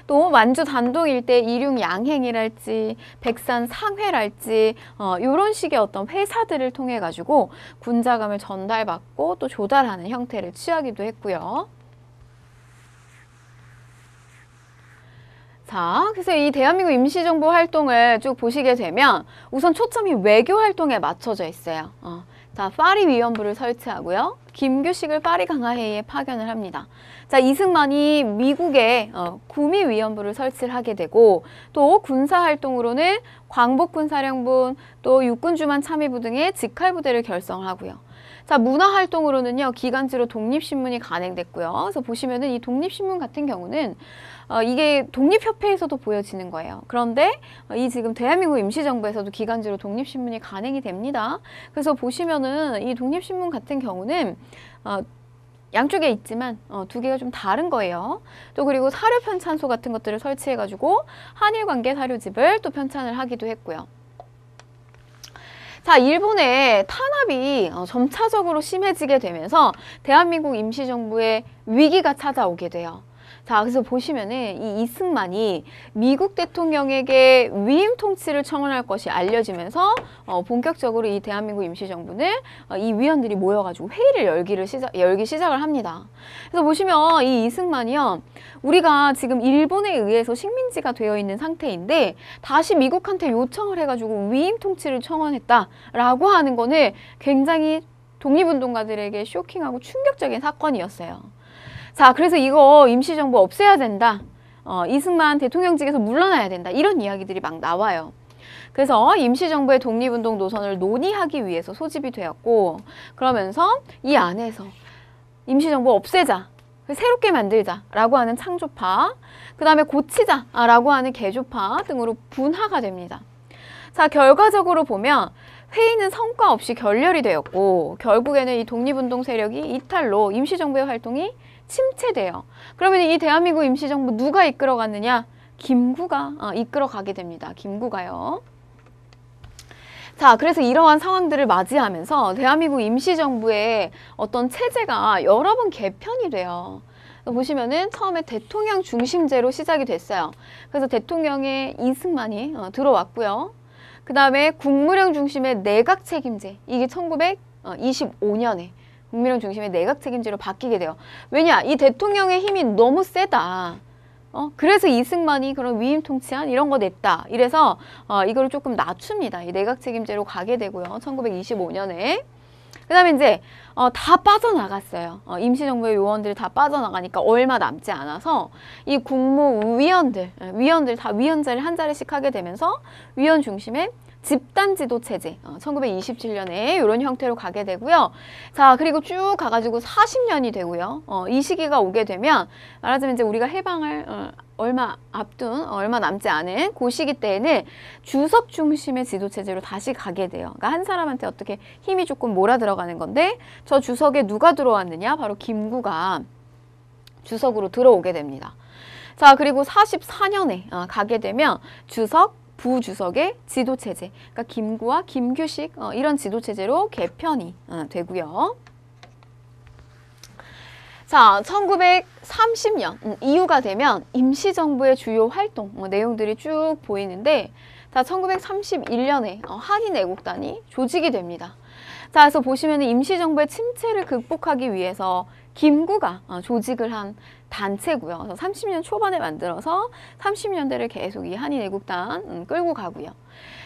또 만주 단동 일대 일용 양행이랄지 백산 상회랄지 어, 이런 식의 어떤 회사들을 통해 가지고 군자금을 전달받고 또 조달하는 형태를 취하기도 했고요. 자, 그래서 이 대한민국 임시정부 활동을 쭉 보시게 되면 우선 초점이 외교 활동에 맞춰져 있어요. 어. 자, 파리 위원부를 설치하고요. 김규식을 파리 강화회의에 파견을 합니다. 자, 이승만이 미국에 어, 구미 위원부를 설치를 하게 되고 또 군사 활동으로는 광복군 사령부또 육군 주만 참의부 등의 직할 부대를 결성하고요. 자, 문화 활동으로는요. 기간지로 독립신문이 간행됐고요. 그래서 보시면은 이 독립신문 같은 경우는 어, 이게 독립협회에서도 보여지는 거예요. 그런데 어, 이 지금 대한민국 임시정부에서도 기간지로 독립신문이 간행이 됩니다. 그래서 보시면은 이 독립신문 같은 경우는 어, 양쪽에 있지만 어, 두 개가 좀 다른 거예요. 또 그리고 사료 편찬소 같은 것들을 설치해가지고 한일 관계 사료집을 또 편찬을 하기도 했고요. 자, 일본의 탄압이 어, 점차적으로 심해지게 되면서 대한민국 임시정부의 위기가 찾아오게 돼요. 자, 그래서 보시면은 이 이승만이 미국 대통령에게 위임 통치를 청원할 것이 알려지면서 어, 본격적으로 이 대한민국 임시정부는 어, 이 위원들이 모여가지고 회의를 열기를 시작, 열기 시작을 합니다. 그래서 보시면 이 이승만이요. 우리가 지금 일본에 의해서 식민지가 되어 있는 상태인데 다시 미국한테 요청을 해가지고 위임 통치를 청원했다라고 하는 거는 굉장히 독립운동가들에게 쇼킹하고 충격적인 사건이었어요. 자, 그래서 이거 임시정부 없애야 된다. 어, 이승만 대통령직에서 물러나야 된다. 이런 이야기들이 막 나와요. 그래서 임시정부의 독립운동 노선을 논의하기 위해서 소집이 되었고 그러면서 이 안에서 임시정부 없애자 새롭게 만들자라고 하는 창조파 그 다음에 고치자라고 하는 개조파 등으로 분화가 됩니다. 자 결과적으로 보면 회의는 성과 없이 결렬이 되었고 결국에는 이 독립운동 세력이 이탈로 임시정부의 활동이 침체돼요. 그러면 이 대한민국 임시정부 누가 이끌어갔느냐? 김구가 어, 이끌어가게 됩니다. 김구가요. 자, 그래서 이러한 상황들을 맞이하면서 대한민국 임시정부의 어떤 체제가 여러 번 개편이 돼요. 보시면은 처음에 대통령 중심제로 시작이 됐어요. 그래서 대통령의 이승만이 어, 들어왔고요. 그 다음에 국무령 중심의 내각 책임제 이게 1925년에 국민의 중심의 내각 책임제로 바뀌게 돼요. 왜냐? 이 대통령의 힘이 너무 세다. 어, 그래서 이승만이 그런 위임 통치안 이런 거 냈다. 이래서 어, 이거를 조금 낮춥니다. 이 내각 책임제로 가게 되고요. 1925년에 그 다음에 이제 어, 다 빠져나갔어요. 어, 임시정부의 요원들이 다 빠져나가니까 얼마 남지 않아서 이 국무위원들, 위원들 다위원자를한 자리씩 하게 되면서 위원 중심의 집단 지도 체제 어, 1927년에 이런 형태로 가게 되고요. 자 그리고 쭉 가가지고 40년이 되고요. 어, 이 시기가 오게 되면 말하자면 이제 우리가 해방을 어, 얼마 앞둔 어, 얼마 남지 않은 고 그 시기 때에는 주석 중심의 지도 체제로 다시 가게 돼요. 그러니까 한 사람한테 어떻게 힘이 조금 몰아 들어가는 건데 저 주석에 누가 들어왔느냐 바로 김구가 주석으로 들어오게 됩니다. 자 그리고 44년에 어, 가게 되면 주석 부주석의 지도체제, 그러니까 김구와 김규식 어, 이런 지도체제로 개편이 어, 되고요. 자, 1930년 음, 이후가 되면 임시정부의 주요 활동 어, 내용들이 쭉 보이는데 자, 1931년에 어, 한인애국단이 조직이 됩니다. 자, 그래서 보시면 임시정부의 침체를 극복하기 위해서 김구가 어, 조직을 한 단체고요. 그래서 30년 초반에 만들어서 30년대를 계속 이 한인애국단 음, 끌고 가고요.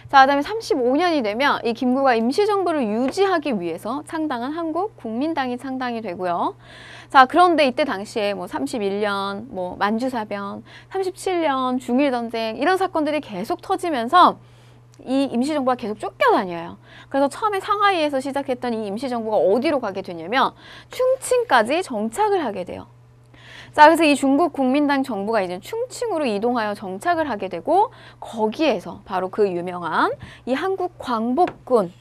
자, 그다음에 35년이 되면 이 김구가 임시정부를 유지하기 위해서 창당한 한국 국민당이 창당이 되고요. 자, 그런데 이때 당시에 뭐 31년, 뭐 만주사변, 37년 중일 전쟁 이런 사건들이 계속 터지면서 이 임시정부가 계속 쫓겨다녀요. 그래서 처음에 상하이에서 시작했던 이 임시정부가 어디로 가게 되냐면 충칭까지 정착을 하게 돼요. 자, 그래서 이 중국 국민당 정부가 이제 충칭으로 이동하여 정착을 하게 되고 거기에서 바로 그 유명한 이 한국 광복군이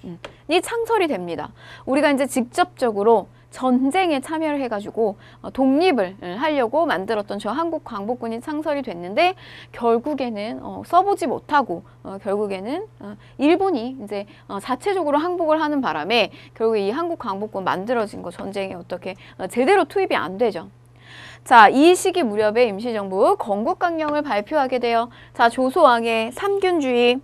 창설이 됩니다. 우리가 이제 직접적으로 전쟁에 참여를 해가지고 어, 독립을 예, 하려고 만들었던 저 한국 광복군이 창설이 됐는데 결국에는 어, 써보지 못하고 어, 결국에는 일본이 이제 자체적으로 항복을 하는 바람에 결국 이 한국 광복군 만들어진 거 전쟁에 어떻게 제대로 투입이 안 되죠. 자, 이 시기 무렵에 임시정부 건국강령을 발표하게 되어 자, 조소왕의 삼균주의,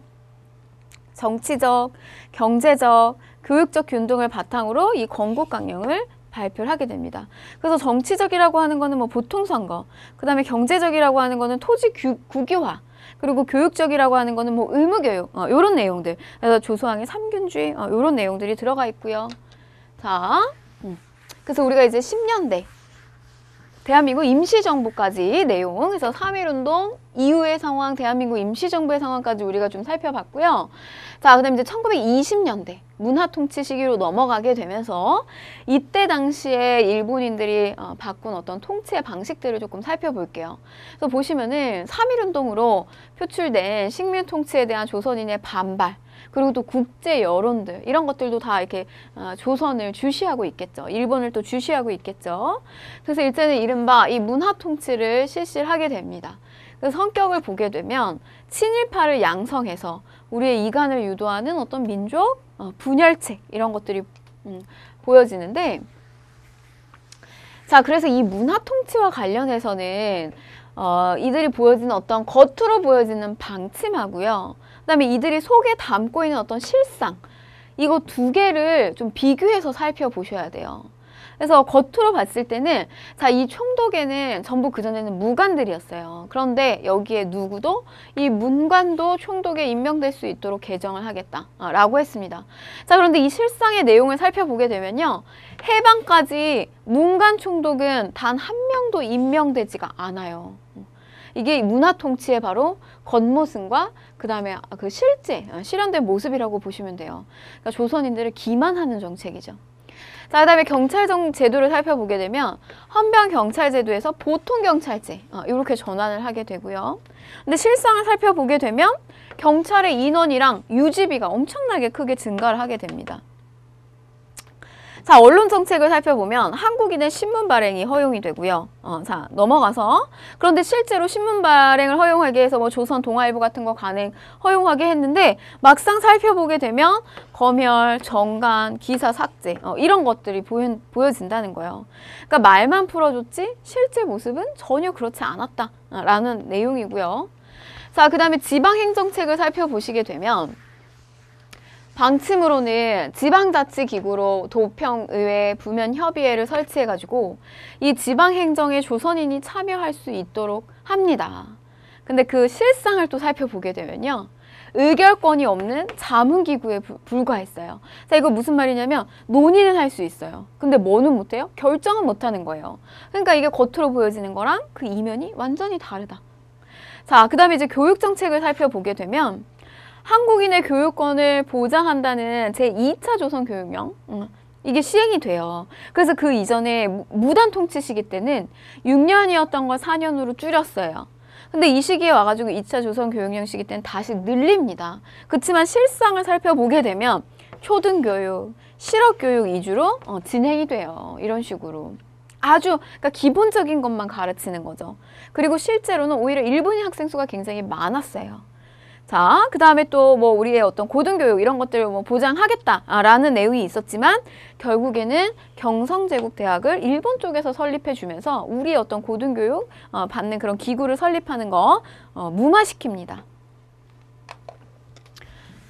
정치적, 경제적, 교육적 균등을 바탕으로 이 건국 강령을 발표를 하게 됩니다. 그래서 정치적이라고 하는 거는 뭐 보통 선거, 그 다음에 경제적이라고 하는 거는 토지 규, 국유화, 그리고 교육적이라고 하는 거는 뭐 의무교육, 어, 이런 내용들. 그래서 조소왕의 삼균주의, 어, 이런 내용들이 들어가 있고요. 자, 음. 그래서 우리가 이제 10년대, 대한민국 임시정부까지 내용 그래서 삼일운동 이후의 상황 대한민국 임시정부의 상황까지 우리가 좀 살펴봤고요. 자 그다음 에 이제 1920년대 문화통치 시기로 넘어가게 되면서 이때 당시에 일본인들이 어, 바꾼 어떤 통치의 방식들을 조금 살펴볼게요. 그래서 보시면은 삼일운동으로 표출된 식민통치에 대한 조선인의 반발 그리고 또 국제 여론들 이런 것들도 다 이렇게 어, 조선을 주시하고 있겠죠. 일본을 또 주시하고 있겠죠. 그래서 일제는 이른바 이 문화 통치를 실시를 하게 됩니다. 그 성격을 보게 되면 친일파를 양성해서 우리의 이간을 유도하는 어떤 민족 어, 분열책 이런 것들이 음, 보여지는데 자 그래서 이 문화 통치와 관련해서는 어, 이들이 보여지는 어떤 겉으로 보여지는 방침하고요. 그다음에 이들이 속에 담고 있는 어떤 실상 이거 두 개를 좀 비교해서 살펴보셔야 돼요. 그래서 겉으로 봤을 때는 자 이 총독에는 전부 그전에는 무관들이었어요. 그런데 여기에 누구도 이 문관도 총독에 임명될 수 있도록 개정을 하겠다라고 했습니다. 자 그런데 이 실상의 내용을 살펴보게 되면요. 해방까지 문관 총독은 단 한 명도 임명되지가 않아요. 이게 문화 통치의 바로 겉모습과 그 다음에 그 실제 어, 실현된 모습이라고 보시면 돼요. 그러니까 조선인들을 기만하는 정책이죠. 자, 그 다음에 경찰 정 제도를 살펴보게 되면 헌병경찰제도에서 보통경찰제 어, 이렇게 전환을 하게 되고요. 근데 실상을 살펴보게 되면 경찰의 인원이랑 유지비가 엄청나게 크게 증가를 하게 됩니다. 자, 언론 정책을 살펴보면 한국인의 신문 발행이 허용이 되고요. 어, 자, 넘어가서 그런데 실제로 신문 발행을 허용하기 위해서 뭐 조선 동아일보 같은 거 간행 허용하게 했는데 막상 살펴보게 되면 검열, 정간, 기사 삭제 어, 이런 것들이 보인 보여진다는 거예요. 그러니까 말만 풀어줬지 실제 모습은 전혀 그렇지 않았다라는 내용이고요. 자, 그 다음에 지방행정책을 살펴보시게 되면 방침으로는 지방자치기구로 도평의회 부면협의회를 설치해가지고 이 지방행정에 조선인이 참여할 수 있도록 합니다. 근데 그 실상을 또 살펴보게 되면요. 의결권이 없는 자문기구에 불과했어요. 자, 이거 무슨 말이냐면 논의는 할 수 있어요. 근데 뭐는 못해요? 결정은 못하는 거예요. 그러니까 이게 겉으로 보여지는 거랑 그 이면이 완전히 다르다. 자, 그 다음에 이제 교육정책을 살펴보게 되면 한국인의 교육권을 보장한다는 제2차 조선교육령 이게 시행이 돼요. 그래서 그 이전에 무단 통치 시기 때는 6년이었던 걸 4년으로 줄였어요. 근데 이 시기에 와가지고 2차 조선교육령 시기 때는 다시 늘립니다. 그렇지만 실상을 살펴보게 되면 초등교육, 실업교육 위주로 어, 진행이 돼요. 이런 식으로. 아주 그러니까 기본적인 것만 가르치는 거죠. 그리고 실제로는 오히려 일본인 학생 수가 굉장히 많았어요. 자, 그 다음에 또 뭐 우리의 어떤 고등교육 이런 것들을 뭐 보장하겠다라는 내용이 있었지만 결국에는 경성제국 대학을 일본 쪽에서 설립해 주면서 우리의 어떤 고등교육 어, 받는 그런 기구를 설립하는 거 어, 무마시킵니다.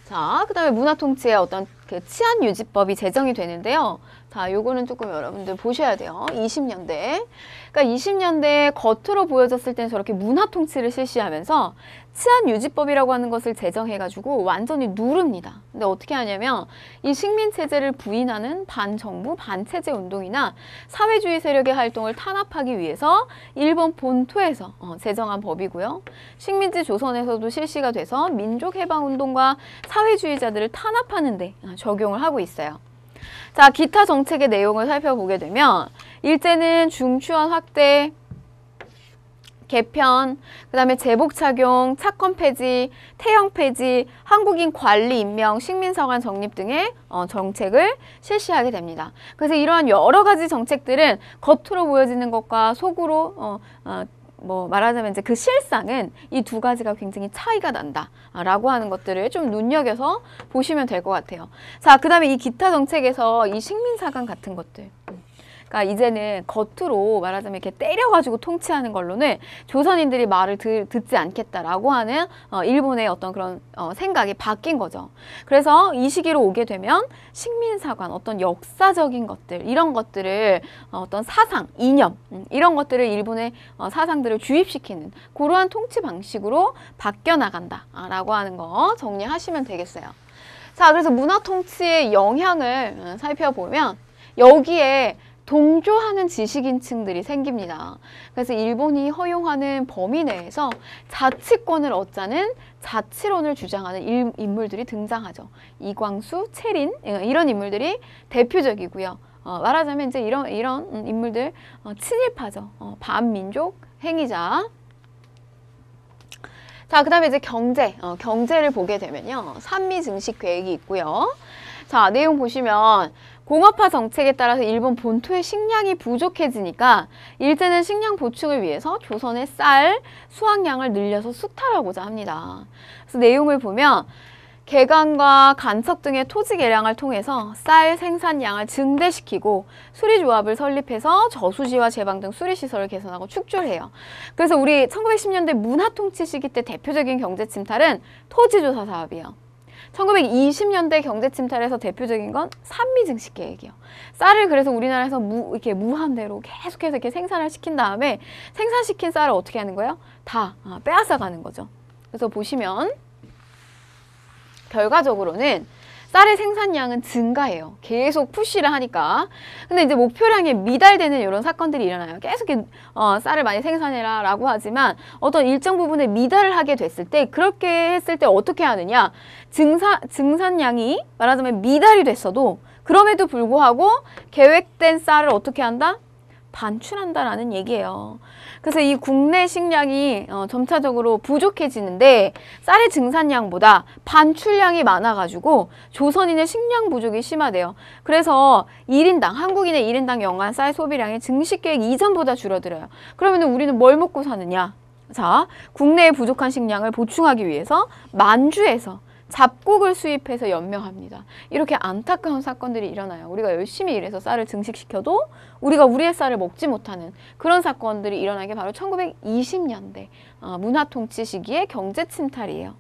자, 그 다음에 문화통치의 어떤 그 치안유지법이 제정이 되는데요. 자, 요거는 조금 여러분들 보셔야 돼요. 20년대. 그러니까 20년대 겉으로 보여졌을 때는 저렇게 문화통치를 실시하면서 치안 유지법이라고 하는 것을 제정해가지고 완전히 누릅니다. 근데 어떻게 하냐면 이 식민 체제를 부인하는 반정부 반체제 운동이나 사회주의 세력의 활동을 탄압하기 위해서 일본 본토에서 어, 제정한 법이고요. 식민지 조선에서도 실시가 돼서 민족 해방 운동과 사회주의자들을 탄압하는 데 어, 적용을 하고 있어요. 자, 기타 정책의 내용을 살펴보게 되면 일제는 중추원 확대, 개편, 그 다음에 제복 착용, 차권 폐지, 태형 폐지, 한국인 관리 임명, 식민서관 정립 등의 어, 정책을 실시하게 됩니다. 그래서 이러한 여러 가지 정책들은 겉으로 보여지는 것과 속으로 어, 어, 뭐 말하자면 이제 그 실상은 이 두 가지가 굉장히 차이가 난다라고 하는 것들을 좀 눈여겨서 보시면 될 것 같아요. 자, 그 다음에 이 기타 정책에서 이 식민사관 같은 것들. 음. 그러니까 이제는 겉으로 말하자면 이렇게 때려가지고 통치하는 걸로는 조선인들이 말을 들, 듣지 않겠다라고 하는 어, 일본의 어떤 그런 어, 생각이 바뀐 거죠. 그래서 이 시기로 오게 되면 식민사관, 어떤 역사적인 것들, 이런 것들을 어, 어떤 사상, 이념, 음, 이런 것들을 일본의 어, 사상들을 주입시키는 그러한 통치 방식으로 바뀌어 나간다라고 하는 거 정리하시면 되겠어요. 자, 그래서 문화 통치의 영향을 음, 살펴보면 여기에 동조하는 지식인층들이 생깁니다. 그래서 일본이 허용하는 범위 내에서 자치권을 얻자는 자치론을 주장하는 일, 인물들이 등장하죠. 이광수, 채린 예, 이런 인물들이 대표적이고요. 어, 말하자면 이제 이런 이런 음, 인물들 어, 친일파죠. 어, 반민족 행위자. 자, 그 다음에 이제 경제, 어, 경제를 보게 되면요. 산미 증식 계획이 있고요. 자, 내용 보시면 공업화 정책에 따라서 일본 본토의 식량이 부족해지니까 일제는 식량 보충을 위해서 조선의 쌀, 수확량을 늘려서 수탈하고자 합니다. 그래서 내용을 보면 개강과 간척 등의 토지 개량을 통해서 쌀 생산량을 증대시키고 수리조합을 설립해서 저수지와 제방 등 수리시설을 개선하고 축조를해요 그래서 우리 1910년대 문화통치 시기 때 대표적인 경제 침탈은 토지조사 사업이에요. 1920년대 경제 침탈에서 대표적인 건 산미 증식 계획이요. 쌀을 그래서 우리나라에서 무, 이렇게 무한대로 계속해서 이렇게 생산을 시킨 다음에 생산시킨 쌀을 어떻게 하는 거예요? 다 아, 빼앗아 가는 거죠. 그래서 보시면 결과적으로는 쌀의 생산량은 증가해요. 계속 푸쉬를 하니까. 근데 이제 목표량에 미달되는 이런 사건들이 일어나요. 계속 어, 쌀을 많이 생산해라 라고 하지만 어떤 일정 부분에 미달을 하게 됐을 때 그렇게 했을 때 어떻게 하느냐. 증사, 증산량이 말하자면 미달이 됐어도 그럼에도 불구하고 계획된 쌀을 어떻게 한다? 반출한다라는 얘기예요. 그래서 이 국내 식량이 어, 점차적으로 부족해지는데 쌀의 증산량보다 반출량이 많아가지고 조선인의 식량 부족이 심하대요. 그래서 1인당 한국인의 1인당 연간 쌀 소비량이 증식 계획 이전보다 줄어들어요. 그러면 우리는 뭘 먹고 사느냐? 자, 국내에 부족한 식량을 보충하기 위해서 만주에서 잡곡을 수입해서 연명합니다. 이렇게 안타까운 사건들이 일어나요. 우리가 열심히 일해서 쌀을 증식시켜도 우리가 우리의 쌀을 먹지 못하는 그런 사건들이 일어난 게 바로 1920년대 어, 문화통치 시기의 경제 침탈이에요.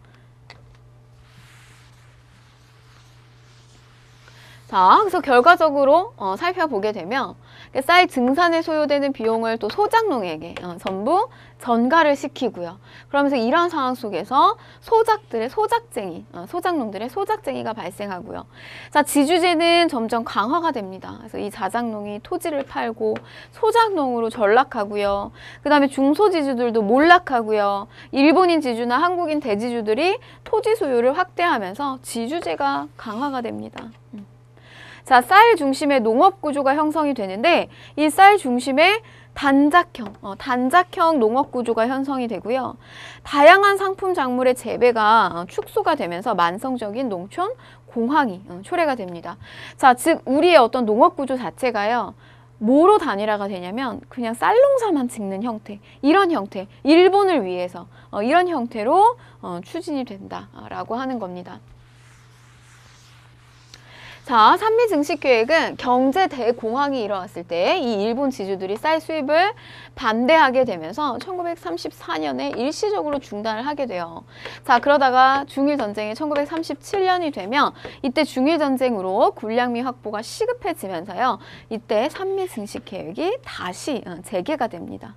자, 그래서 결과적으로 어, 살펴보게 되면 그러니까 쌀 증산에 소요되는 비용을 또 소작농에게 어, 전부 전가를 시키고요. 그러면서 이런 상황 속에서 소작들의 소작쟁이, 어, 소작농들의 소작쟁이가 발생하고요. 자, 지주제는 점점 강화가 됩니다. 그래서 이 자작농이 토지를 팔고 소작농으로 전락하고요. 그 다음에 중소지주들도 몰락하고요. 일본인 지주나 한국인 대지주들이 토지 소유를 확대하면서 지주제가 강화가 됩니다. 음. 자, 쌀 중심의 농업 구조가 형성이 되는데 이 쌀 중심의 단작형, 어, 단작형 농업 구조가 형성이 되고요. 다양한 상품 작물의 재배가 어, 축소가 되면서 만성적인 농촌 공황이 어, 초래가 됩니다. 자, 즉 우리의 어떤 농업 구조 자체가요. 뭐로 단일화가 되냐면 그냥 쌀농사만 짓는 형태 이런 형태 일본을 위해서 어, 이런 형태로 어, 추진이 된다라고 하는 겁니다. 자, 산미 증식 계획은 경제 대공황이 일어났을 때 이 일본 지주들이 쌀 수입을 반대하게 되면서 1934년에 일시적으로 중단을 하게 돼요. 자, 그러다가 중일 전쟁이 1937년이 되면 이때 중일 전쟁으로 군량미 확보가 시급해지면서요. 이때 산미 증식 계획이 다시 어, 재개가 됩니다.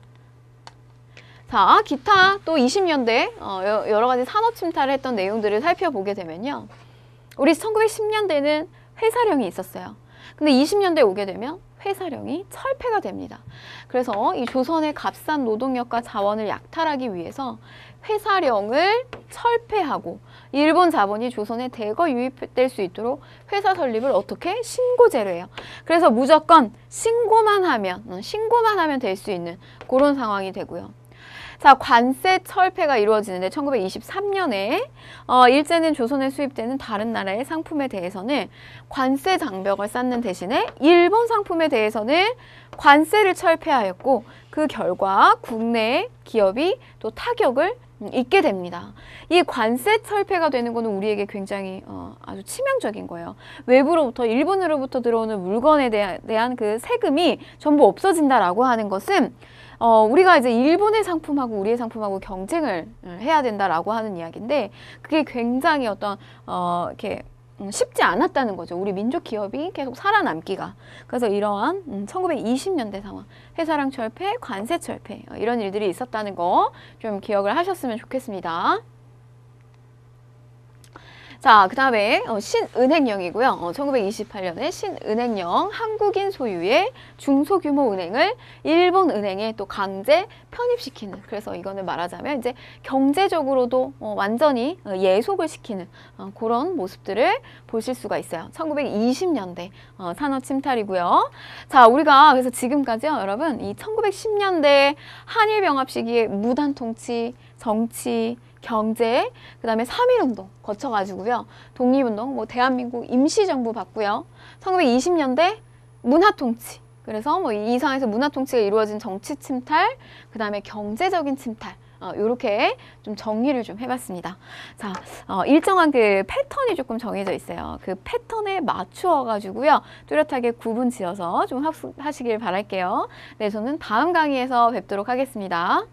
자, 기타 또 20년대 어, 여러 가지 산업 침탈을 했던 내용들을 살펴보게 되면요. 우리 1910년대는 회사령이 있었어요. 근데 20년대에 오게 되면 회사령이 철폐가 됩니다. 그래서 어, 이 조선의 값싼 노동력과 자원을 약탈하기 위해서 회사령을 철폐하고 일본 자본이 조선에 대거 유입될 수 있도록 회사 설립을 어떻게? 신고제로 해요. 그래서 무조건 신고만 하면, 어, 신고만 하면 될 수 있는 그런 상황이 되고요. 자, 관세 철폐가 이루어지는데 1923년에 어, 일제는 조선에 수입되는 다른 나라의 상품에 대해서는 관세 장벽을 쌓는 대신에 일본 상품에 대해서는 관세를 철폐하였고 그 결과 국내 기업이 또 타격을 있게 음, 됩니다. 이 관세 철폐가 되는 거는 우리에게 굉장히 어, 아주 치명적인 거예요. 외부로부터 일본으로부터 들어오는 물건에 대한, 대한 그 세금이 전부 없어진다라고 하는 것은 어, 우리가 이제 일본의 상품하고 우리의 상품하고 경쟁을 어, 해야 된다라고 하는 이야기인데 그게 굉장히 어떤 어, 이렇게 음, 쉽지 않았다는 거죠. 우리 민족 기업이 계속 살아남기가. 그래서 이러한 1920년대 음, 상황, 회사랑 철폐, 관세 철폐 어, 이런 일들이 있었다는 거 좀 기억을 하셨으면 좋겠습니다. 자, 그 다음에 어, 신은행령이고요. 어, 1928년에 신은행령 한국인 소유의 중소규모 은행을 일본 은행에 또 강제 편입시키는 그래서 이거는 말하자면 이제 경제적으로도 어, 완전히 어, 예속을 시키는 어, 그런 모습들을 보실 수가 있어요. 1920년대 어, 산업 침탈이고요. 자, 우리가 그래서 지금까지요, 여러분 이 1910년대 한일병합 시기에 무단 통치, 정치, 경제, 그 다음에 삼일운동 거쳐가지고요. 독립운동, 뭐 대한민국 임시정부 봤고요 1920년대 문화통치. 그래서 뭐이 이상에서 문화통치가 이루어진 정치 침탈, 그 다음에 경제적인 침탈. 어, 요렇게 좀 정리를 좀 해봤습니다. 자, 어, 일정한 그 패턴이 조금 정해져 있어요. 그 패턴에 맞추어가지고요. 뚜렷하게 구분 지어서 좀 학습하시길 바랄게요. 네, 저는 다음 강의에서 뵙도록 하겠습니다.